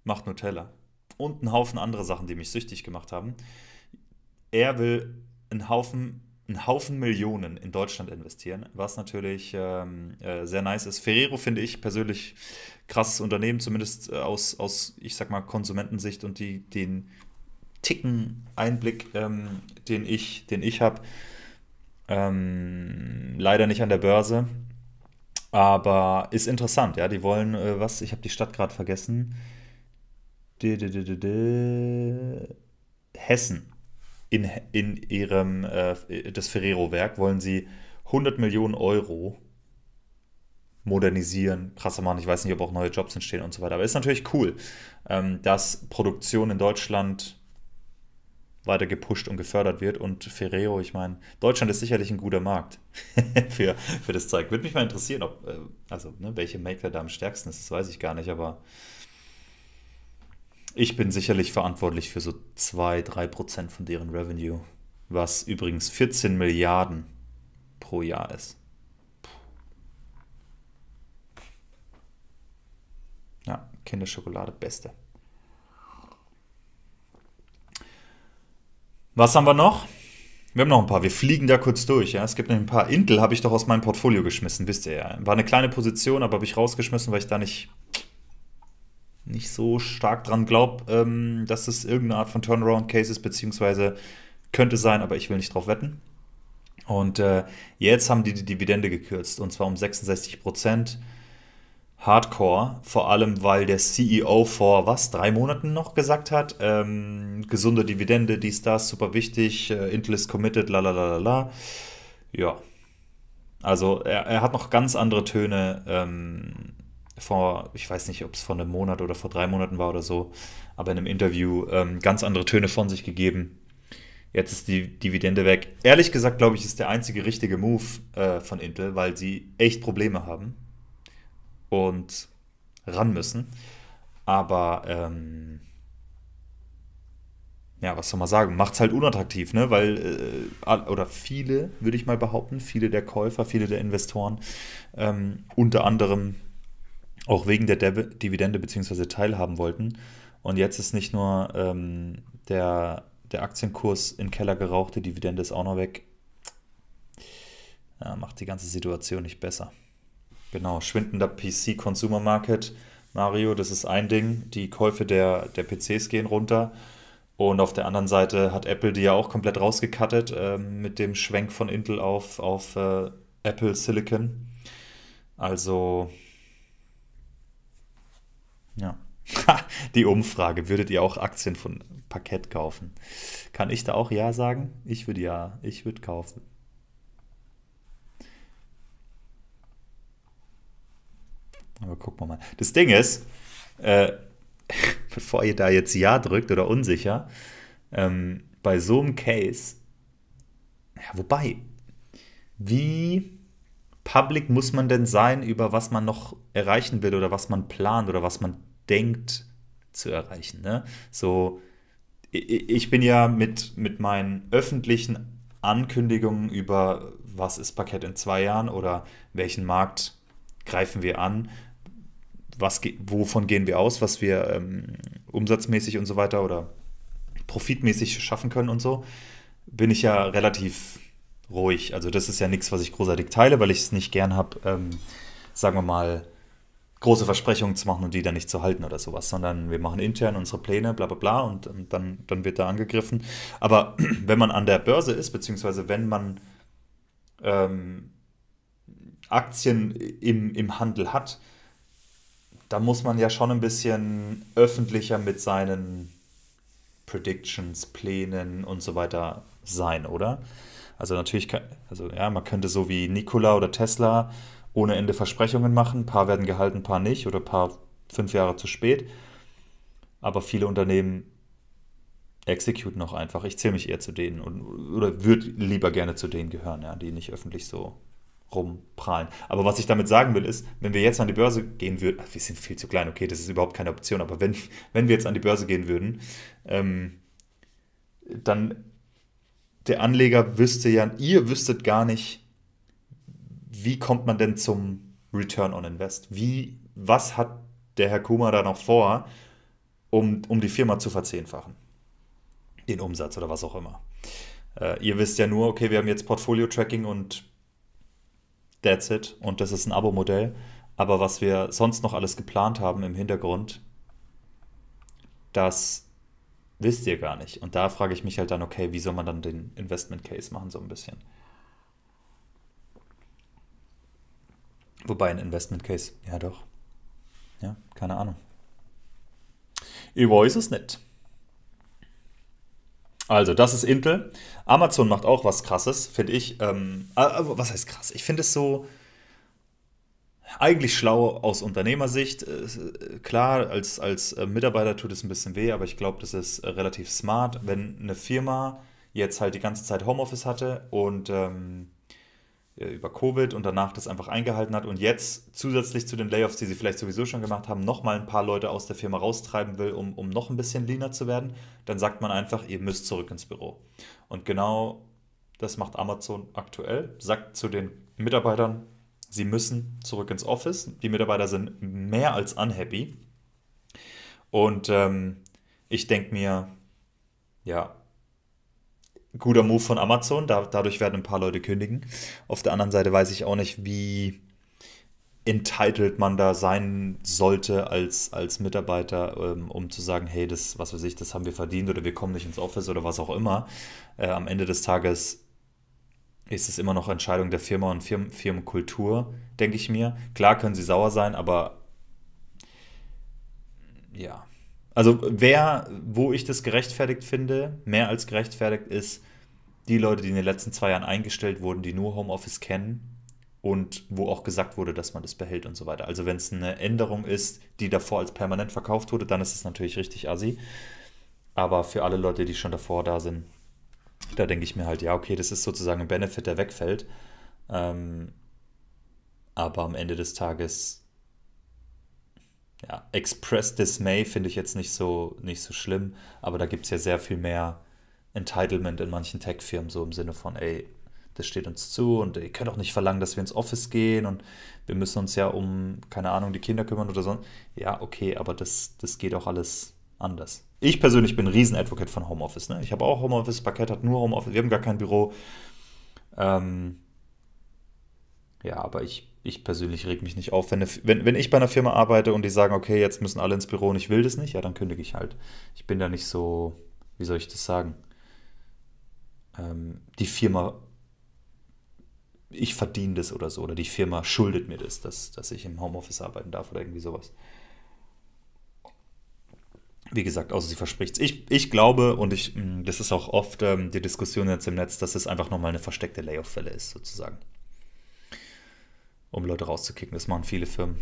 macht Nutella und einen Haufen andere Sachen, die mich süchtig gemacht haben. Er will einen Haufen, einen Haufen Millionen in Deutschland investieren, was natürlich ähm, äh, sehr nice ist. Ferrero finde ich persönlich krasses Unternehmen, zumindest äh, aus, aus, ich sag mal, Konsumentensicht und die, den Ticken Einblick, ähm, den ich, den ich habe. Ähm, leider nicht an der Börse, aber ist interessant, ja. Die wollen äh, was, ich habe die Stadt gerade vergessen Hessen. In, in ihrem, äh, das Ferrero-Werk wollen sie 100 Millionen Euro modernisieren, krasser Mann, Ich weiß nicht, ob auch neue Jobs entstehen und so weiter. Aber ist natürlich cool, ähm, dass Produktion in Deutschland weiter gepusht und gefördert wird. Und Ferrero, ich meine, Deutschland ist sicherlich ein guter Markt für, für das Zeug. Würde mich mal interessieren, ob, äh, also ne, welche Maker da am stärksten ist, das weiß ich gar nicht, aber ich bin sicherlich verantwortlich für so 2-3% von deren Revenue, was übrigens 14 Milliarden pro Jahr ist. Ja, Kinderschokolade, beste. Was haben wir noch? Wir haben noch ein paar. Wir fliegen da kurz durch. Ja? Es gibt noch ein paar. Intel habe ich doch aus meinem Portfolio geschmissen, wisst ihr ja. War eine kleine Position, aber habe ich rausgeschmissen, weil ich da nicht nicht so stark dran glaube, ähm, dass es irgendeine Art von Turnaround-Case ist, beziehungsweise könnte sein, aber ich will nicht drauf wetten. Und äh, jetzt haben die die Dividende gekürzt und zwar um 66 Prozent. Hardcore, vor allem weil der CEO vor was, drei Monaten noch gesagt hat, ähm, gesunde Dividende, die Stars super wichtig, äh, Intel committed, la la la la la. Ja. Also er, er hat noch ganz andere Töne ähm, vor, ich weiß nicht, ob es vor einem Monat oder vor drei Monaten war oder so, aber in einem Interview ähm, ganz andere Töne von sich gegeben. Jetzt ist die Dividende weg. Ehrlich gesagt, glaube ich, ist der einzige richtige Move äh, von Intel, weil sie echt Probleme haben und ran müssen. Aber ähm, ja, was soll man sagen? Macht es halt unattraktiv, ne? Weil, äh, oder viele, würde ich mal behaupten, viele der Käufer, viele der Investoren, ähm, unter anderem auch wegen der De Dividende bzw. teilhaben wollten. Und jetzt ist nicht nur ähm, der, der Aktienkurs in Keller geraucht, die Dividende ist auch noch weg. Ja, macht die ganze Situation nicht besser. Genau, schwindender PC Consumer Market. Mario, das ist ein Ding. Die Käufe der, der PCs gehen runter. Und auf der anderen Seite hat Apple die ja auch komplett rausgekattet äh, mit dem Schwenk von Intel auf, auf äh, Apple Silicon. Also ja. Die Umfrage, würdet ihr auch Aktien von Parkett kaufen? Kann ich da auch Ja sagen? Ich würde ja, ich würde kaufen. Aber gucken wir mal. Das Ding ist, äh, bevor ihr da jetzt Ja drückt oder unsicher, ähm, bei so einem Case, ja, wobei, wie public muss man denn sein, über was man noch erreichen will oder was man plant oder was man denkt, zu erreichen. Ne? So, ich bin ja mit, mit meinen öffentlichen Ankündigungen über, was ist Parkett in zwei Jahren oder welchen Markt greifen wir an, was, wovon gehen wir aus, was wir ähm, umsatzmäßig und so weiter oder profitmäßig schaffen können und so, bin ich ja relativ ruhig. Also das ist ja nichts, was ich großartig teile, weil ich es nicht gern habe, ähm, sagen wir mal, große Versprechungen zu machen und die dann nicht zu halten oder sowas, sondern wir machen intern unsere Pläne, bla bla bla und, und dann, dann wird da angegriffen. Aber wenn man an der Börse ist, beziehungsweise wenn man ähm, Aktien im, im Handel hat, da muss man ja schon ein bisschen öffentlicher mit seinen Predictions, Plänen und so weiter sein, oder? Also natürlich, kann, also ja, man könnte so wie Nikola oder Tesla ohne Ende Versprechungen machen. Ein paar werden gehalten, ein paar nicht oder ein paar fünf Jahre zu spät. Aber viele Unternehmen executen auch einfach. Ich zähle mich eher zu denen und, oder würde lieber gerne zu denen gehören, ja, die nicht öffentlich so rumprahlen. Aber was ich damit sagen will, ist, wenn wir jetzt an die Börse gehen würden, wir sind viel zu klein, okay, das ist überhaupt keine Option, aber wenn, wenn wir jetzt an die Börse gehen würden, ähm, dann der Anleger wüsste ja, ihr wüsstet gar nicht, wie kommt man denn zum Return on Invest? Wie, was hat der Herr Kuma da noch vor, um, um die Firma zu verzehnfachen? Den Umsatz oder was auch immer. Äh, ihr wisst ja nur, okay, wir haben jetzt Portfolio-Tracking und that's it. Und das ist ein Abo-Modell. Aber was wir sonst noch alles geplant haben im Hintergrund, das wisst ihr gar nicht. Und da frage ich mich halt dann, okay, wie soll man dann den Investment Case machen, so ein bisschen? Wobei ein Investment Case, ja doch. Ja, keine Ahnung. Ich weiß es nicht. Also, das ist Intel. Amazon macht auch was krasses, finde ich. Ähm, äh, äh, was heißt krass? Ich finde es so eigentlich schlau aus Unternehmersicht. Äh, klar, als, als Mitarbeiter tut es ein bisschen weh, aber ich glaube, das ist relativ smart, wenn eine Firma jetzt halt die ganze Zeit Homeoffice hatte und ähm, äh, über Covid und danach das einfach eingehalten hat und jetzt zusätzlich zu den Layoffs, die sie vielleicht sowieso schon gemacht haben, nochmal ein paar Leute aus der Firma raustreiben will, um, um noch ein bisschen leaner zu werden, dann sagt man einfach, ihr müsst zurück ins Büro. Und genau das macht Amazon aktuell, sagt zu den Mitarbeitern, sie müssen zurück ins Office. Die Mitarbeiter sind mehr als unhappy. Und ähm, ich denke mir, ja, guter Move von Amazon. Da, dadurch werden ein paar Leute kündigen. Auf der anderen Seite weiß ich auch nicht, wie entitled man da sein sollte als, als Mitarbeiter, ähm, um zu sagen, hey, das, was weiß ich, das haben wir verdient oder wir kommen nicht ins Office oder was auch immer. Äh, am Ende des Tages ist es immer noch Entscheidung der Firma und Firmen, Firmenkultur, denke ich mir. Klar können sie sauer sein, aber ja. Also wer, wo ich das gerechtfertigt finde, mehr als gerechtfertigt ist, die Leute, die in den letzten zwei Jahren eingestellt wurden, die nur Homeoffice kennen und wo auch gesagt wurde, dass man das behält und so weiter. Also wenn es eine Änderung ist, die davor als permanent verkauft wurde, dann ist es natürlich richtig assi. Aber für alle Leute, die schon davor da sind, da denke ich mir halt, ja, okay, das ist sozusagen ein Benefit, der wegfällt. Ähm, aber am Ende des Tages, ja, Express Dismay finde ich jetzt nicht so, nicht so schlimm, aber da gibt es ja sehr viel mehr Entitlement in manchen Tech-Firmen, so im Sinne von, ey, das steht uns zu und ihr könnt auch nicht verlangen, dass wir ins Office gehen und wir müssen uns ja um, keine Ahnung, die Kinder kümmern oder so. Ja, okay, aber das, das geht auch alles anders. Ich persönlich bin ein Riesen-Advocate von Homeoffice. Ne? Ich habe auch Homeoffice, Parkett hat nur Homeoffice, wir haben gar kein Büro. Ähm ja, aber ich, ich persönlich reg mich nicht auf. Wenn, eine, wenn, wenn ich bei einer Firma arbeite und die sagen, okay, jetzt müssen alle ins Büro und ich will das nicht, ja, dann kündige ich halt. Ich bin da nicht so, wie soll ich das sagen? ähm, die Firma, ich verdiene das oder so, oder die Firma schuldet mir das, dass, dass ich im Homeoffice arbeiten darf oder irgendwie sowas. Wie gesagt, außer sie verspricht es. Ich, ich glaube, und ich, mm, das ist auch oft ähm, die Diskussion jetzt im Netz, dass es einfach nochmal eine versteckte layoff fälle ist, sozusagen. Um Leute rauszukicken. Das machen viele Firmen.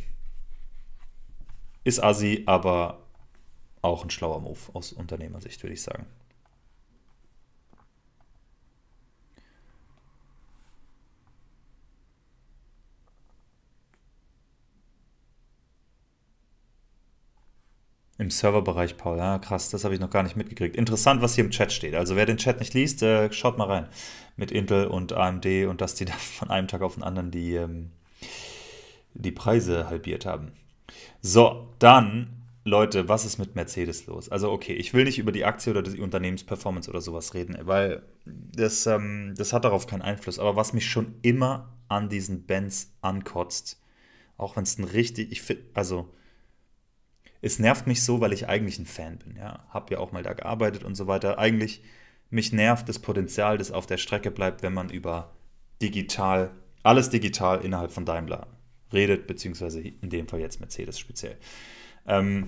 Ist assi, aber auch ein schlauer Move aus Unternehmersicht, würde ich sagen. Im Serverbereich, Paul. Ja, krass, das habe ich noch gar nicht mitgekriegt. Interessant, was hier im Chat steht. Also wer den Chat nicht liest, äh, schaut mal rein. Mit Intel und AMD und dass die da von einem Tag auf den anderen die, ähm, die Preise halbiert haben. So, dann Leute, was ist mit Mercedes los? Also, okay, ich will nicht über die Aktie oder die Unternehmensperformance oder sowas reden, weil das, ähm, das hat darauf keinen Einfluss. Aber was mich schon immer an diesen Bands ankotzt, auch wenn es ein richtig, ich finde, also es nervt mich so, weil ich eigentlich ein Fan bin. Ja, habe ja auch mal da gearbeitet und so weiter. Eigentlich mich nervt das Potenzial, das auf der Strecke bleibt, wenn man über digital, alles digital innerhalb von Daimler redet, beziehungsweise in dem Fall jetzt Mercedes speziell. Ähm,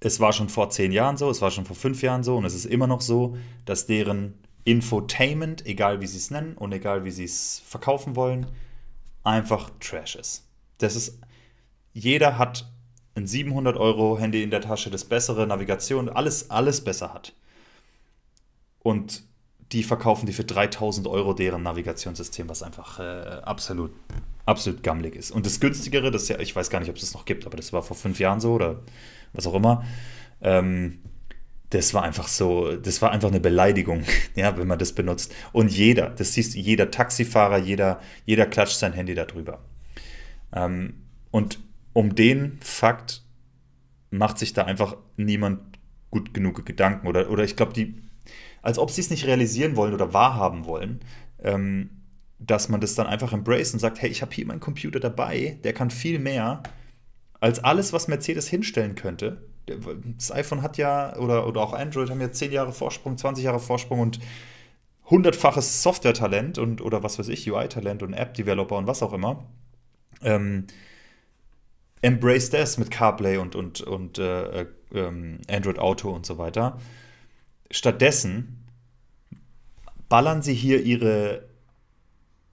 es war schon vor zehn Jahren so, es war schon vor fünf Jahren so und es ist immer noch so, dass deren Infotainment, egal wie sie es nennen und egal wie sie es verkaufen wollen, einfach Trash ist. Das ist, jeder hat ein 700 Euro Handy in der Tasche, das bessere Navigation, alles, alles besser hat. Und die verkaufen die für 3000 Euro deren Navigationssystem, was einfach äh, absolut, absolut gammelig ist. Und das günstigere, das ja, ich weiß gar nicht, ob es das noch gibt, aber das war vor fünf Jahren so oder was auch immer. Ähm, das war einfach so, das war einfach eine Beleidigung, ja, wenn man das benutzt. Und jeder, das siehst jeder Taxifahrer, jeder, jeder klatscht sein Handy darüber. Ähm, und um den Fakt macht sich da einfach niemand gut genug Gedanken. Oder, oder ich glaube, die, als ob sie es nicht realisieren wollen oder wahrhaben wollen, ähm, dass man das dann einfach embrace und sagt, hey, ich habe hier meinen Computer dabei, der kann viel mehr als alles, was Mercedes hinstellen könnte. Das iPhone hat ja, oder, oder auch Android haben ja 10 Jahre Vorsprung, 20 Jahre Vorsprung und hundertfaches Software-Talent und oder was weiß ich, UI-Talent und App-Developer und was auch immer. Ähm, Embrace das mit CarPlay und, und, und äh, ähm, Android Auto und so weiter. Stattdessen ballern sie hier ihre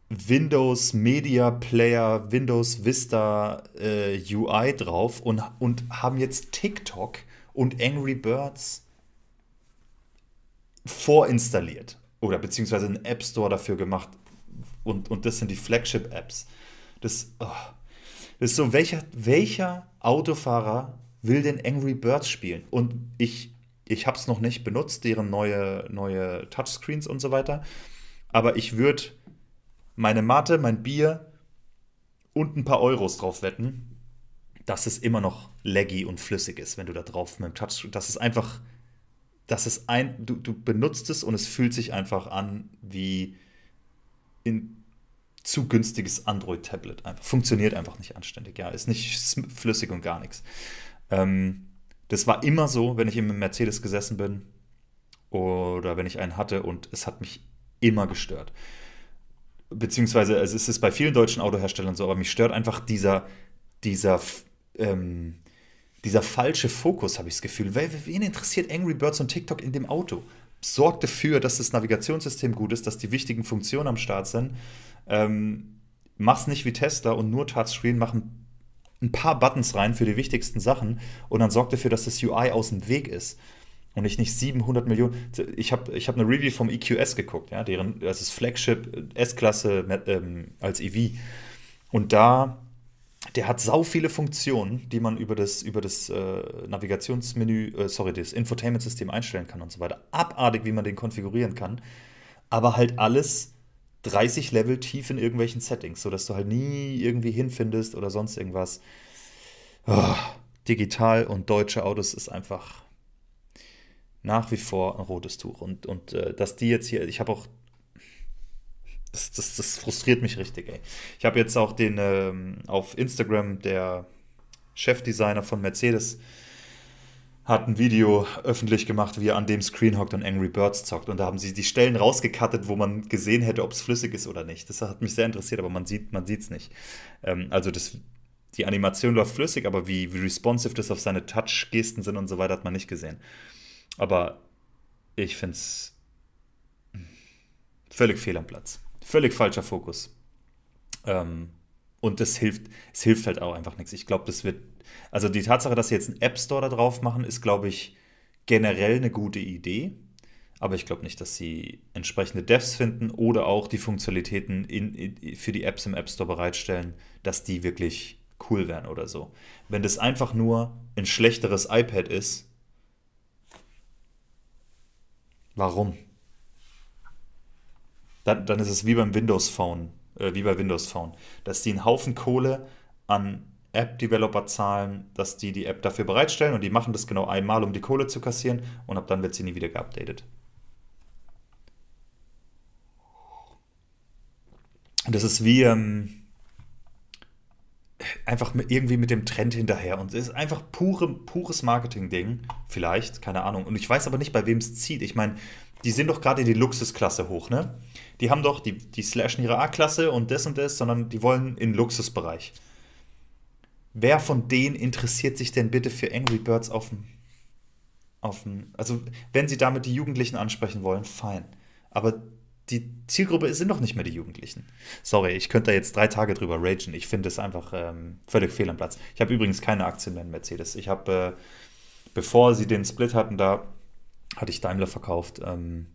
Windows Media Player, Windows Vista äh, UI drauf und, und haben jetzt TikTok und Angry Birds vorinstalliert oder beziehungsweise einen App Store dafür gemacht und, und das sind die Flagship-Apps. Das. Oh ist so, welcher, welcher Autofahrer will denn Angry Birds spielen? Und ich, ich habe es noch nicht benutzt, deren neue, neue Touchscreens und so weiter. Aber ich würde meine Mate, mein Bier und ein paar Euros drauf wetten, dass es immer noch laggy und flüssig ist, wenn du da drauf mit dem Touchscreen. Das ist einfach, das ist ein, du, du benutzt es und es fühlt sich einfach an wie in zu günstiges Android-Tablet. Funktioniert einfach nicht anständig, ja. Ist nicht flüssig und gar nichts. Ähm, das war immer so, wenn ich im Mercedes gesessen bin oder wenn ich einen hatte und es hat mich immer gestört. Beziehungsweise es ist es bei vielen deutschen Autoherstellern so, aber mich stört einfach dieser, dieser, ähm, dieser falsche Fokus, habe ich das Gefühl. Wen interessiert Angry Birds und TikTok in dem Auto? Sorgt dafür, dass das Navigationssystem gut ist, dass die wichtigen Funktionen am Start sind ähm, mach's nicht wie Tesla und nur Touchscreen, mach ein, paar Buttons rein für die wichtigsten Sachen und dann sorg dafür, dass das UI aus dem Weg ist und ich nicht 700 Millionen. Ich habe ich hab eine Review vom EQS geguckt, ja, deren, das ist Flagship äh, S-Klasse ähm, als EV. Und da, der hat sau viele Funktionen, die man über das, über das äh, Navigationsmenü, äh, sorry, das Infotainment-System einstellen kann und so weiter. Abartig, wie man den konfigurieren kann. Aber halt alles 30 Level tief in irgendwelchen Settings, sodass du halt nie irgendwie hinfindest oder sonst irgendwas. Oh, digital und deutsche Autos ist einfach nach wie vor ein rotes Tuch. Und, und äh, dass die jetzt hier, ich habe auch. Das, das, das frustriert mich richtig, ey. Ich habe jetzt auch den ähm, auf Instagram der Chefdesigner von Mercedes hat ein Video öffentlich gemacht, wie er an dem Screen hockt und Angry Birds zockt. Und da haben sie die Stellen rausgekattet, wo man gesehen hätte, ob es flüssig ist oder nicht. Das hat mich sehr interessiert, aber man sieht man sieht's nicht. Ähm, also das, die Animation läuft flüssig, aber wie, wie responsive das auf seine Touch-Gesten sind und so weiter, hat man nicht gesehen. Aber ich finde es völlig fehl am Platz. Völlig falscher Fokus. Ähm, und das hilft, es hilft halt auch einfach nichts. Ich glaube, das wird also die Tatsache, dass sie jetzt einen App Store da drauf machen, ist, glaube ich, generell eine gute Idee. Aber ich glaube nicht, dass sie entsprechende Devs finden oder auch die Funktionalitäten in, in, für die Apps im App Store bereitstellen, dass die wirklich cool wären oder so. Wenn das einfach nur ein schlechteres iPad ist, warum? Dann, dann ist es wie beim Windows Phone, äh, wie bei Windows Phone, dass die einen Haufen Kohle an App-Developer-Zahlen, dass die die App dafür bereitstellen und die machen das genau einmal, um die Kohle zu kassieren und ab dann wird sie nie wieder geupdatet. Das ist wie ähm, einfach irgendwie mit dem Trend hinterher und es ist einfach pure, pures Marketing-Ding, vielleicht, keine Ahnung. Und ich weiß aber nicht, bei wem es zieht. Ich meine, die sind doch gerade die Luxusklasse hoch, ne? Die haben doch, die, die slashen ihre A-Klasse und das und das, sondern die wollen in den Luxusbereich wer von denen interessiert sich denn bitte für Angry Birds auf dem, also wenn sie damit die Jugendlichen ansprechen wollen, fein. Aber die Zielgruppe sind doch nicht mehr die Jugendlichen. Sorry, ich könnte da jetzt drei Tage drüber ragen. Ich finde es einfach ähm, völlig fehl am Platz. Ich habe übrigens keine Aktien mehr in Mercedes. Ich habe, äh, bevor sie den Split hatten, da hatte ich Daimler verkauft. Ähm,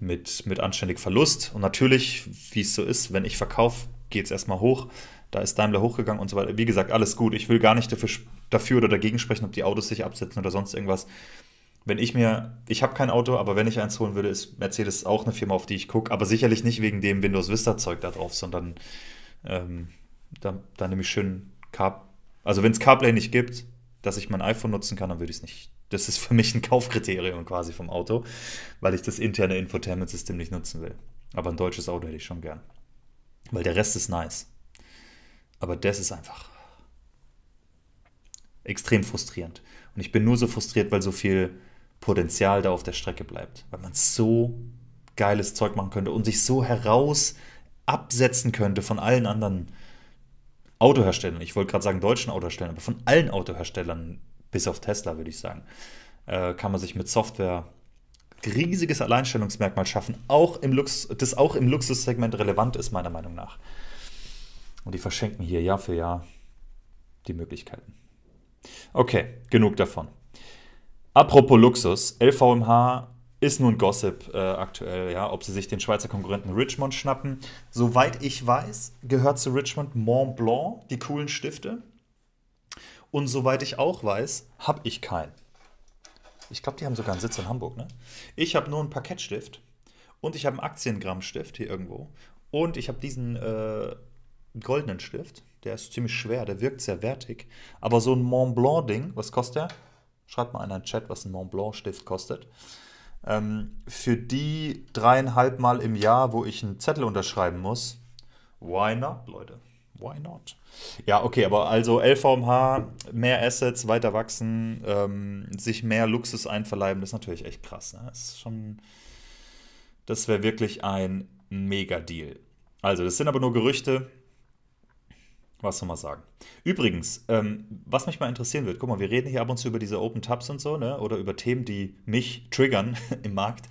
mit, mit anständig Verlust. Und natürlich, wie es so ist, wenn ich verkaufe, geht es erstmal hoch da ist Daimler hochgegangen und so weiter. Wie gesagt, alles gut. Ich will gar nicht dafür, dafür oder dagegen sprechen, ob die Autos sich absetzen oder sonst irgendwas. Wenn ich mir, ich habe kein Auto, aber wenn ich eins holen würde, ist Mercedes auch eine Firma, auf die ich gucke, aber sicherlich nicht wegen dem Windows Vista Zeug da drauf, sondern ähm, da, da nehme ich schön Car, also wenn es CarPlay nicht gibt, dass ich mein iPhone nutzen kann, dann würde ich es nicht. Das ist für mich ein Kaufkriterium quasi vom Auto, weil ich das interne Infotainment-System nicht nutzen will. Aber ein deutsches Auto hätte ich schon gern. Weil der Rest ist nice. Aber das ist einfach extrem frustrierend. Und ich bin nur so frustriert, weil so viel Potenzial da auf der Strecke bleibt. Weil man so geiles Zeug machen könnte und sich so heraus absetzen könnte von allen anderen Autoherstellern. Ich wollte gerade sagen deutschen Autoherstellern, aber von allen Autoherstellern, bis auf Tesla, würde ich sagen, äh, kann man sich mit Software riesiges Alleinstellungsmerkmal schaffen, auch im Lux, das auch im Luxussegment relevant ist, meiner Meinung nach. Und die verschenken hier Jahr für Jahr die Möglichkeiten. Okay, genug davon. Apropos Luxus, LVMH ist nun Gossip äh, aktuell, ja, ob sie sich den Schweizer Konkurrenten Richmond schnappen. Soweit ich weiß, gehört zu Richmond Mont Blanc, die coolen Stifte. Und soweit ich auch weiß, habe ich keinen. Ich glaube, die haben sogar einen Sitz in Hamburg, ne? Ich habe nur einen Parkettstift und ich habe einen Aktiengrammstift hier irgendwo. Und ich habe diesen äh, goldenen Stift. Der ist ziemlich schwer, der wirkt sehr wertig. Aber so ein Mont Blanc-Ding, was kostet der? Schreibt mal einer in den Chat, was ein Mont Blanc-Stift kostet. Ähm, für die dreieinhalb Mal im Jahr, wo ich einen Zettel unterschreiben muss, why not, Leute? Why not? Ja, okay, aber also LVMH, mehr Assets, weiter wachsen, ähm, sich mehr Luxus einverleiben, das ist natürlich echt krass. Ne? Das Das wäre wirklich ein Mega-Deal. Also, das sind aber nur Gerüchte was soll man sagen? Übrigens, ähm, was mich mal interessieren wird, guck mal, wir reden hier ab und zu über diese Open Tabs und so, ne? Oder über Themen, die mich triggern im Markt.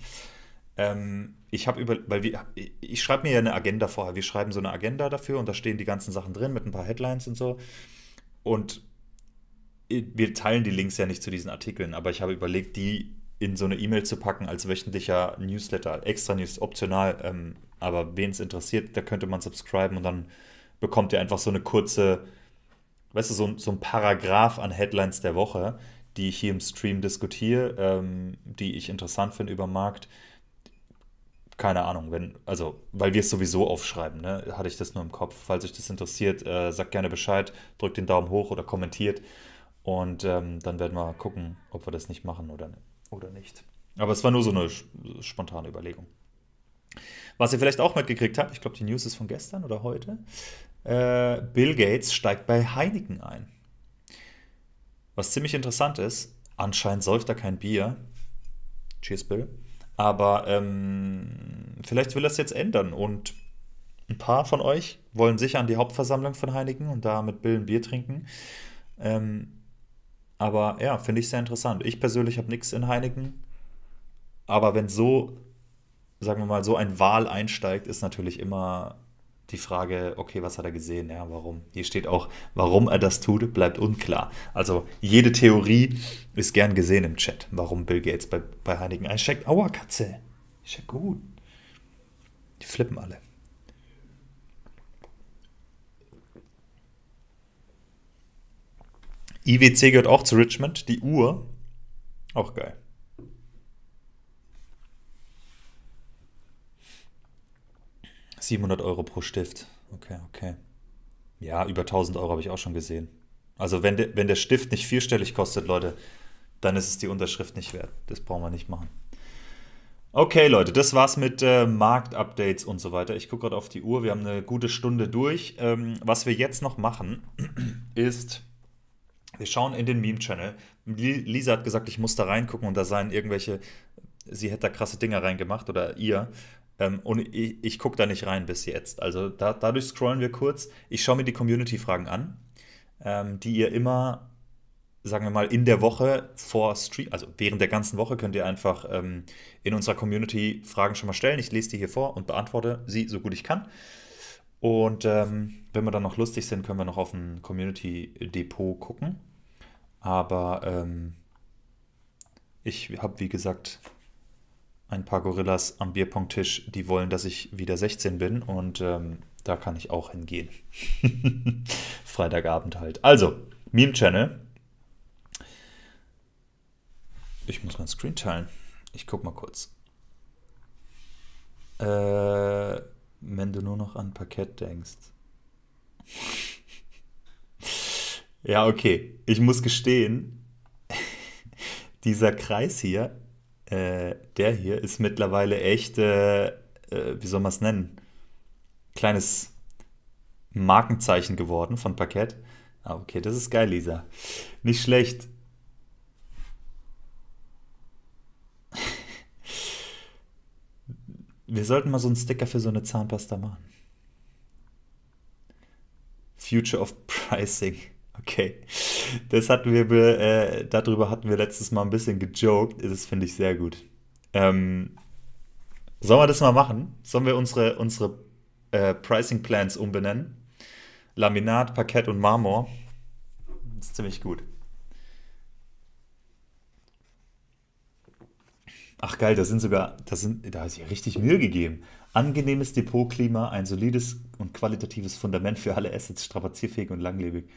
Ähm, ich habe über, weil wir, ich schreibe mir ja eine Agenda vorher. Wir schreiben so eine Agenda dafür und da stehen die ganzen Sachen drin mit ein paar Headlines und so. Und wir teilen die Links ja nicht zu diesen Artikeln, aber ich habe überlegt, die in so eine E-Mail zu packen als wöchentlicher Newsletter, extra News, optional. Ähm, aber wen es interessiert, da könnte man subscriben und dann bekommt ihr einfach so eine kurze, weißt du, so, so ein Paragraph an Headlines der Woche, die ich hier im Stream diskutiere, ähm, die ich interessant finde über Markt. Keine Ahnung, wenn, also, weil wir es sowieso aufschreiben, ne? Hatte ich das nur im Kopf. Falls euch das interessiert, äh, sagt gerne Bescheid, drückt den Daumen hoch oder kommentiert. Und ähm, dann werden wir gucken, ob wir das nicht machen oder, oder nicht. Aber es war nur so eine spontane Überlegung. Was ihr vielleicht auch mitgekriegt habt, ich glaube, die News ist von gestern oder heute, äh, Bill Gates steigt bei Heineken ein. Was ziemlich interessant ist, anscheinend säuft er kein Bier. Cheers, Bill. Aber ähm, vielleicht will er es jetzt ändern und ein paar von euch wollen sicher an die Hauptversammlung von Heineken und da mit Bill ein Bier trinken. Ähm, aber ja, finde ich sehr interessant. Ich persönlich habe nichts in Heineken. Aber wenn so, sagen wir mal, so ein Wahl einsteigt, ist natürlich immer die Frage, okay, was hat er gesehen, ja, warum? Hier steht auch, warum er das tut, bleibt unklar. Also jede Theorie ist gern gesehen im Chat, warum Bill Gates bei, bei Heinigen einsteckt. Aua, Katze, ist ja gut. Die flippen alle. IWC gehört auch zu Richmond, die Uhr, auch geil. 700 Euro pro Stift. Okay, okay. Ja, über 1000 Euro habe ich auch schon gesehen. Also wenn, de, wenn der Stift nicht vierstellig kostet, Leute, dann ist es die Unterschrift nicht wert. Das brauchen wir nicht machen. Okay, Leute, das war's mit äh, Marktupdates und so weiter. Ich gucke gerade auf die Uhr. Wir haben eine gute Stunde durch. Ähm, was wir jetzt noch machen, ist, wir schauen in den Meme-Channel. Lisa hat gesagt, ich muss da reingucken und da seien irgendwelche, sie hätte da krasse Dinger reingemacht oder ihr. Ähm, und ich, ich gucke da nicht rein bis jetzt. Also da, dadurch scrollen wir kurz. Ich schaue mir die Community-Fragen an, ähm, die ihr immer, sagen wir mal, in der Woche vor Stream, also während der ganzen Woche könnt ihr einfach ähm, in unserer Community Fragen schon mal stellen. Ich lese die hier vor und beantworte sie so gut ich kann. Und ähm, wenn wir dann noch lustig sind, können wir noch auf ein Community-Depot gucken. Aber ähm, ich habe, wie gesagt, ein paar Gorillas am bierpong die wollen, dass ich wieder 16 bin und ähm, da kann ich auch hingehen. Freitagabend halt. Also, Meme Channel. Ich muss meinen Screen teilen. Ich guck mal kurz. Äh, wenn du nur noch an Parkett denkst. ja, okay. Ich muss gestehen, dieser Kreis hier äh, der hier ist mittlerweile echt, äh, äh wie soll man es nennen, kleines Markenzeichen geworden von Parkett. Ah, okay, das ist geil, Lisa. Nicht schlecht. Wir sollten mal so einen Sticker für so eine Zahnpasta machen. Future of Pricing. Okay, das hatten wir, äh, darüber hatten wir letztes Mal ein bisschen gejoked. Das finde ich sehr gut. Ähm, sollen wir das mal machen? Sollen wir unsere, unsere äh, Pricing Plans umbenennen? Laminat, Parkett und Marmor. Das ist ziemlich gut. Ach geil, da sind sogar, da sind, da ist ja richtig Mühe gegeben. Angenehmes Depotklima, ein solides und qualitatives Fundament für alle Assets, strapazierfähig und langlebig.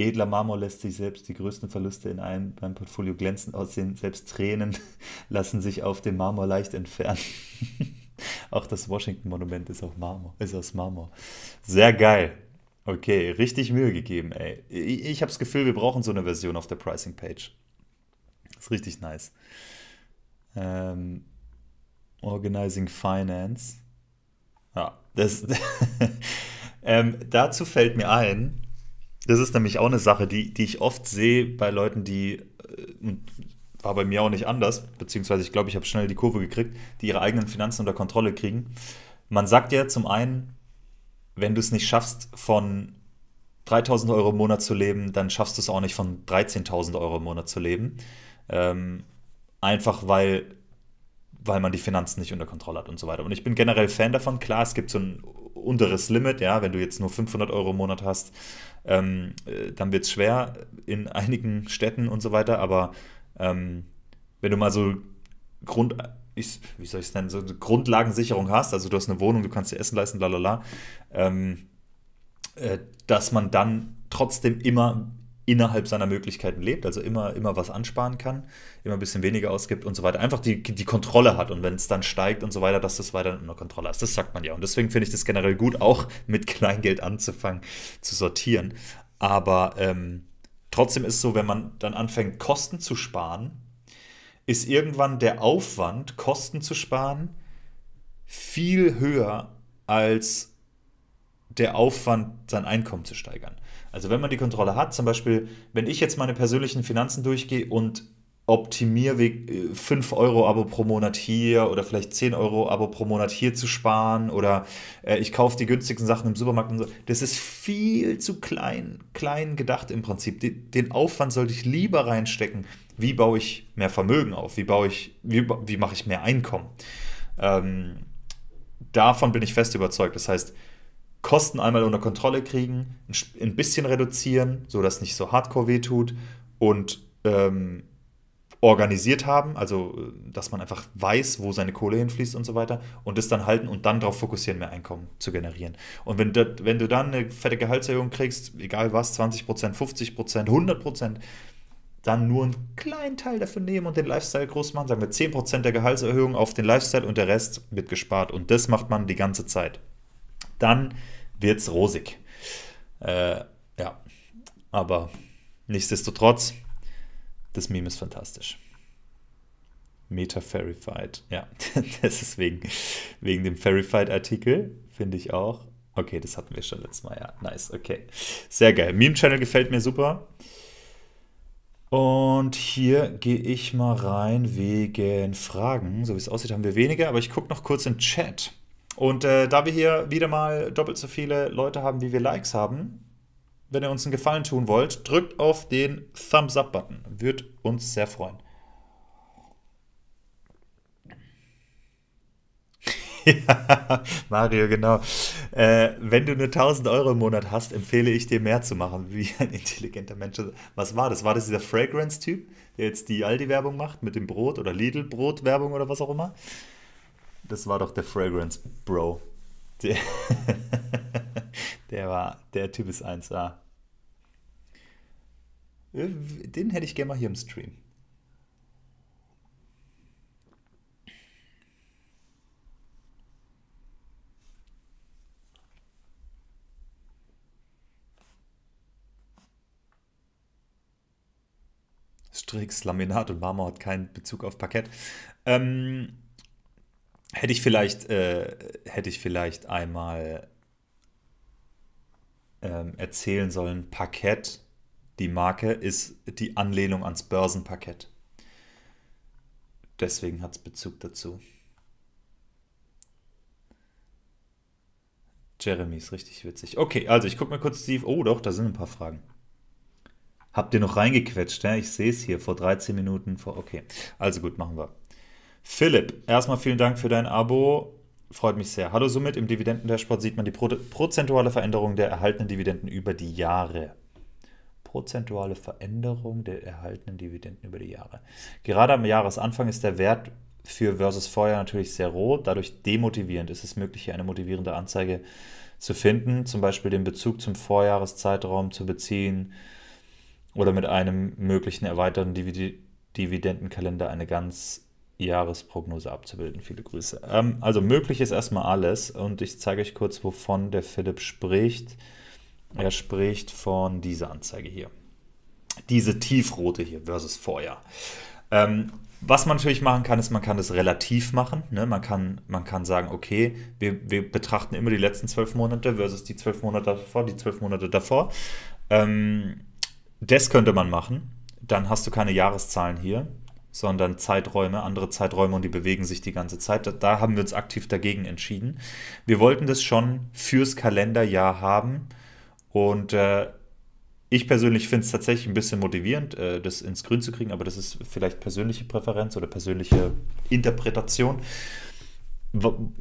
Edler Marmor lässt sich selbst die größten Verluste in einem beim Portfolio glänzend aussehen. Selbst Tränen lassen sich auf dem Marmor leicht entfernen. auch das Washington-Monument ist, Marmor, ist aus Marmor. Sehr geil. Okay, richtig Mühe gegeben, ey. Ich, ich habe das Gefühl, wir brauchen so eine Version auf der Pricing-Page. Ist richtig nice. Ähm, Organizing Finance. Ja, das. ähm, dazu fällt mir ein, das ist nämlich auch eine Sache, die, die ich oft sehe bei Leuten, die, äh, war bei mir auch nicht anders, beziehungsweise ich glaube, ich habe schnell die Kurve gekriegt, die ihre eigenen Finanzen unter Kontrolle kriegen. Man sagt ja zum einen, wenn du es nicht schaffst, von 3000 Euro im Monat zu leben, dann schaffst du es auch nicht, von 13.000 Euro im Monat zu leben. Ähm, einfach weil, weil man die Finanzen nicht unter Kontrolle hat und so weiter. Und ich bin generell Fan davon. Klar, es gibt so ein unteres Limit, ja, wenn du jetzt nur 500 Euro im Monat hast ähm, äh, dann wird es schwer in einigen Städten und so weiter. Aber ähm, wenn du mal so Grund, ich, wie soll ich es nennen, so eine Grundlagensicherung hast, also du hast eine Wohnung, du kannst dir Essen leisten, lalala, ähm, äh, dass man dann trotzdem immer innerhalb seiner Möglichkeiten lebt, also immer, immer was ansparen kann, immer ein bisschen weniger ausgibt und so weiter, einfach die, die Kontrolle hat und wenn es dann steigt und so weiter, dass das weiter unter Kontrolle ist. Das sagt man ja. Und deswegen finde ich das generell gut, auch mit Kleingeld anzufangen, zu sortieren. Aber ähm, trotzdem ist es so, wenn man dann anfängt, Kosten zu sparen, ist irgendwann der Aufwand, Kosten zu sparen, viel höher als der Aufwand, sein Einkommen zu steigern. Also wenn man die Kontrolle hat, zum Beispiel, wenn ich jetzt meine persönlichen Finanzen durchgehe und optimiere 5 äh, Euro Abo pro Monat hier oder vielleicht 10 Euro Abo pro Monat hier zu sparen oder äh, ich kaufe die günstigsten Sachen im Supermarkt und so. Das ist viel zu klein, klein gedacht im Prinzip. Den, Aufwand sollte ich lieber reinstecken. Wie baue ich mehr Vermögen auf? Wie baue ich, wie, wie mache ich mehr Einkommen? Ähm, davon bin ich fest überzeugt. Das heißt, Kosten einmal unter Kontrolle kriegen, ein bisschen reduzieren, sodass es nicht so hardcore wehtut und ähm, organisiert haben, also äh, dass man einfach weiß, wo seine Kohle hinfließt und so weiter und das dann halten und dann darauf fokussieren, mehr Einkommen zu generieren. Und wenn, das, wenn du dann eine fette Gehaltserhöhung kriegst, egal was, 20%, 50%, 100%, dann nur einen kleinen Teil dafür nehmen und den Lifestyle groß machen, sagen wir 10% der Gehaltserhöhung auf den Lifestyle und der Rest wird gespart und das macht man die ganze Zeit dann wird es rosig. Äh, ja, aber nichtsdestotrotz, das Meme ist fantastisch. Meta Verified, ja, das ist wegen, wegen dem Verified-Artikel, finde ich auch. Okay, das hatten wir schon letztes Mal, ja. Nice, okay. Sehr geil. Meme-Channel gefällt mir super. Und hier gehe ich mal rein wegen Fragen. So wie es aussieht, haben wir weniger, aber ich gucke noch kurz in Chat. Und äh, da wir hier wieder mal doppelt so viele Leute haben, wie wir Likes haben, wenn ihr uns einen Gefallen tun wollt, drückt auf den Thumbs Up-Button. Wird uns sehr freuen. ja, Mario, genau. Äh, wenn du nur 1000 Euro im Monat hast, empfehle ich dir mehr zu machen, wie ein intelligenter Mensch. Was war das? War das dieser Fragrance-Typ, der jetzt die Aldi-Werbung macht mit dem Brot oder Lidl-Brot-Werbung oder was auch immer? Das war doch der Fragrance Bro. Der, der war, der Typ ist 1A. Äh, den hätte ich gerne mal hier im Stream. Strix, Laminat und Marmor hat keinen Bezug auf Parkett. Ähm, hätte ich vielleicht, äh, hätte ich vielleicht einmal ähm, erzählen sollen, Parkett, die Marke, ist die Anlehnung ans Börsenparkett. Deswegen hat es Bezug dazu. Jeremy ist richtig witzig. Okay, also ich gucke mal kurz die. Oh, doch, da sind ein paar Fragen. Habt ihr noch reingequetscht? Ja, ich sehe es hier vor 13 Minuten. Vor, okay, also gut, machen wir. Philipp, erstmal vielen Dank für dein Abo. Freut mich sehr. Hallo, somit im Dividenden-Dashboard sieht man die pro prozentuale Veränderung der erhaltenen Dividenden über die Jahre. Prozentuale Veränderung der erhaltenen Dividenden über die Jahre. Gerade am Jahresanfang ist der Wert für versus vorher natürlich sehr roh, dadurch demotivierend ist es möglich, hier eine motivierende Anzeige zu finden, zum Beispiel den Bezug zum Vorjahreszeitraum zu beziehen oder mit einem möglichen erweiterten Dividendenkalender eine ganz Jahresprognose abzubilden. Viele Grüße. Ähm, also möglich ist erstmal alles und ich zeige euch kurz, wovon der Philipp spricht. Er spricht von dieser Anzeige hier. Diese tiefrote hier versus Feuer. Ähm, was man natürlich machen kann, ist, man kann das relativ machen. Ne? Man, kann, man kann sagen, okay, wir, wir betrachten immer die letzten zwölf Monate versus die zwölf Monate davor, die zwölf Monate davor. Ähm, das könnte man machen. Dann hast du keine Jahreszahlen hier sondern Zeiträume, andere Zeiträume und die bewegen sich die ganze Zeit. Da haben wir uns aktiv dagegen entschieden. Wir wollten das schon fürs Kalenderjahr haben und äh, ich persönlich finde es tatsächlich ein bisschen motivierend, äh, das ins Grün zu kriegen, aber das ist vielleicht persönliche Präferenz oder persönliche Interpretation. Wo,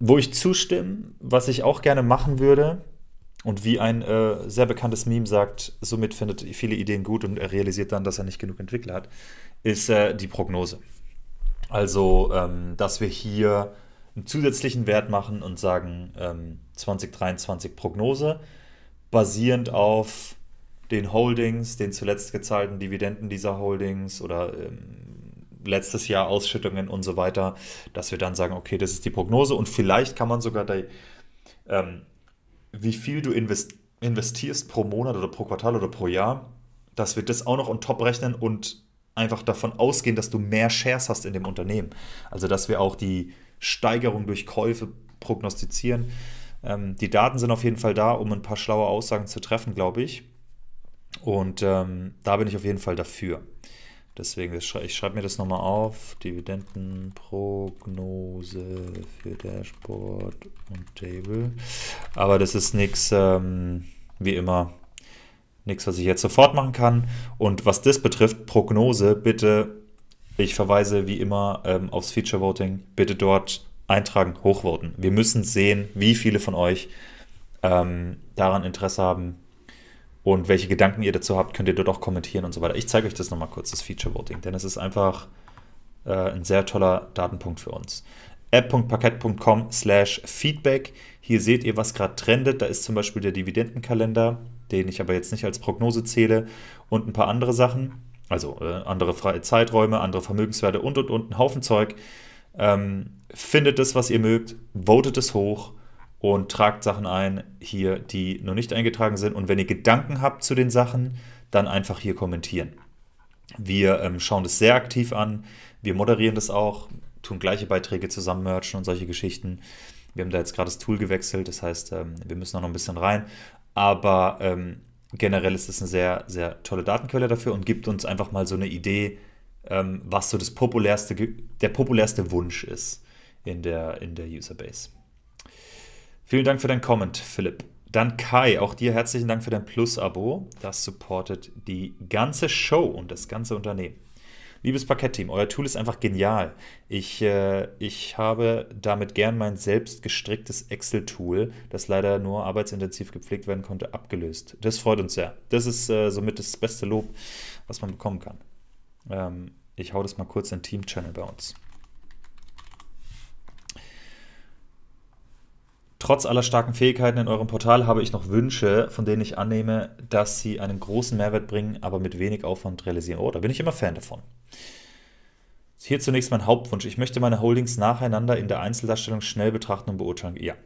wo ich zustimme, was ich auch gerne machen würde, und wie ein äh, sehr bekanntes Meme sagt, somit findet viele Ideen gut und er realisiert dann, dass er nicht genug Entwickler hat, ist äh, die Prognose. Also, ähm, dass wir hier einen zusätzlichen Wert machen und sagen ähm, 2023 Prognose, basierend auf den Holdings, den zuletzt gezahlten Dividenden dieser Holdings oder ähm, letztes Jahr Ausschüttungen und so weiter, dass wir dann sagen, okay, das ist die Prognose und vielleicht kann man sogar da, ähm, wie viel du investierst pro Monat oder pro Quartal oder pro Jahr, dass wir das auch noch on top rechnen und einfach davon ausgehen, dass du mehr Shares hast in dem Unternehmen. Also dass wir auch die Steigerung durch Käufe prognostizieren. Ähm, die Daten sind auf jeden Fall da, um ein paar schlaue Aussagen zu treffen, glaube ich. Und ähm, da bin ich auf jeden Fall dafür. Deswegen, ich schreibe mir das nochmal auf. Dividendenprognose für Dashboard und Table. Aber das ist nichts, ähm, wie immer, Nichts, was ich jetzt sofort machen kann. Und was das betrifft, Prognose, bitte, ich verweise wie immer ähm, aufs Feature Voting, bitte dort eintragen, hochvoten. Wir müssen sehen, wie viele von euch ähm, daran Interesse haben und welche Gedanken ihr dazu habt, könnt ihr dort auch kommentieren und so weiter. Ich zeige euch das nochmal kurz, das Feature Voting, denn es ist einfach äh, ein sehr toller Datenpunkt für uns app.parkett.com slash feedback. Hier seht ihr, was gerade trendet. Da ist zum Beispiel der Dividendenkalender den ich aber jetzt nicht als Prognose zähle, und ein paar andere Sachen, also äh, andere freie Zeiträume, andere Vermögenswerte und und und, ein Haufen Zeug. Ähm, findet das, was ihr mögt, votet es hoch und tragt Sachen ein hier, die noch nicht eingetragen sind. Und wenn ihr Gedanken habt zu den Sachen, dann einfach hier kommentieren. Wir ähm, schauen das sehr aktiv an, wir moderieren das auch, tun gleiche Beiträge zusammen merchen und solche Geschichten. Wir haben da jetzt gerade das Tool gewechselt, das heißt, ähm, wir müssen noch ein bisschen rein. Aber ähm, generell ist es eine sehr, sehr tolle Datenquelle dafür und gibt uns einfach mal so eine Idee, ähm, was so das populärste, der populärste Wunsch ist in der, in der Userbase. Vielen Dank für deinen Comment, Philipp. Dann Kai, auch dir herzlichen Dank für dein Plus-Abo. Das supportet die ganze Show und das ganze Unternehmen. Liebes Parkettteam, euer Tool ist einfach genial. Ich, äh, ich habe damit gern mein selbst gestricktes Excel-Tool, das leider nur arbeitsintensiv gepflegt werden konnte, abgelöst. Das freut uns sehr. Das ist äh, somit das beste Lob, was man bekommen kann. Ähm, ich hau das mal kurz in Team-Channel bei uns. Trotz aller starken Fähigkeiten in eurem Portal habe ich noch Wünsche, von denen ich annehme, dass sie einen großen Mehrwert bringen, aber mit wenig Aufwand realisieren. Oh, da bin ich immer Fan davon. Hier zunächst mein Hauptwunsch. Ich möchte meine Holdings nacheinander in der Einzeldarstellung schnell betrachten und beurteilen. Ja.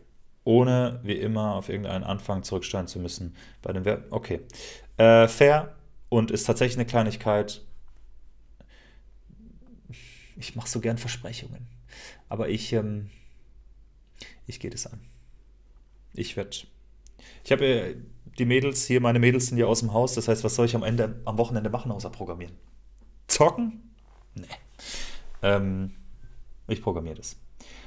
Ohne wie immer auf irgendeinen Anfang zurücksteigen zu müssen. Bei dem Verb. Okay. Äh, fair und ist tatsächlich eine Kleinigkeit. Ich mache so gern Versprechungen. Aber ich, ähm, ich gehe das an ich werde. Ich habe äh, die Mädels hier, meine Mädels sind ja aus dem Haus. Das heißt, was soll ich am Ende, am Wochenende machen, außer programmieren? Zocken? Nee. Ähm, ich programmiere das.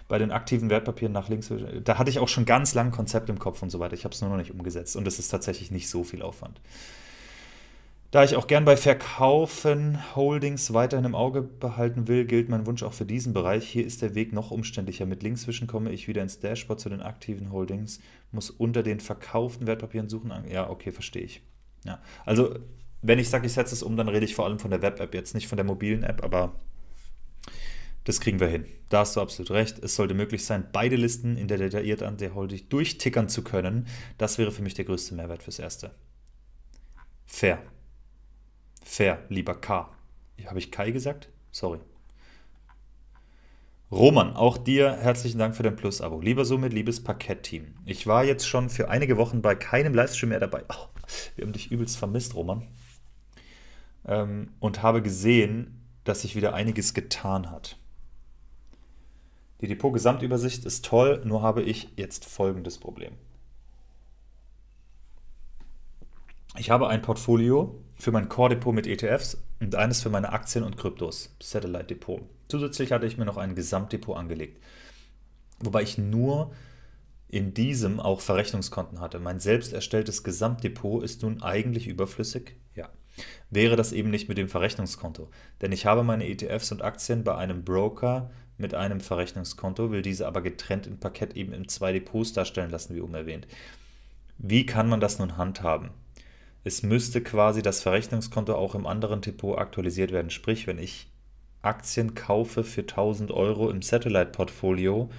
Bei den aktiven Wertpapieren nach links, da hatte ich auch schon ganz lang ein Konzept im Kopf und so weiter. Ich habe es nur noch nicht umgesetzt und es ist tatsächlich nicht so viel Aufwand. Da ich auch gern bei Verkaufen Holdings weiterhin im Auge behalten will, gilt mein Wunsch auch für diesen Bereich. Hier ist der Weg noch umständlicher. Mit links komme ich wieder ins Dashboard zu den aktiven Holdings muss unter den verkauften Wertpapieren suchen. Ah, ja, okay, verstehe ich. Ja. Also, wenn ich sage, ich setze es um, dann rede ich vor allem von der Web-App, jetzt nicht von der mobilen App, aber das kriegen wir hin. Da hast du absolut recht. Es sollte möglich sein, beide Listen in der detaillierten an Holding durchtickern zu können. Das wäre für mich der größte Mehrwert fürs Erste. Fair. Fair, lieber K. Habe ich Kai gesagt? Sorry. Roman, auch dir herzlichen Dank für dein Plus-Abo. Lieber somit, liebes Parkett-Team. Ich war jetzt schon für einige Wochen bei keinem Livestream mehr dabei. Oh, wir haben dich übelst vermisst, Roman. Ähm, und habe gesehen, dass sich wieder einiges getan hat. Die Depot-Gesamtübersicht ist toll, nur habe ich jetzt folgendes Problem. Ich habe ein Portfolio für mein Core-Depot mit ETFs und eines für meine Aktien und Kryptos, Satellite-Depot. Zusätzlich hatte ich mir noch ein Gesamtdepot angelegt, wobei ich nur in diesem auch Verrechnungskonten hatte. Mein selbst erstelltes Gesamtdepot ist nun eigentlich überflüssig? Ja. Wäre das eben nicht mit dem Verrechnungskonto, denn ich habe meine ETFs und Aktien bei einem Broker mit einem Verrechnungskonto, will diese aber getrennt im Parkett eben in zwei Depots darstellen lassen, wie oben erwähnt. Wie kann man das nun handhaben? es müsste quasi das Verrechnungskonto auch im anderen Depot aktualisiert werden. Sprich, wenn ich Aktien kaufe für 1000 Euro im Satellite-Portfolio,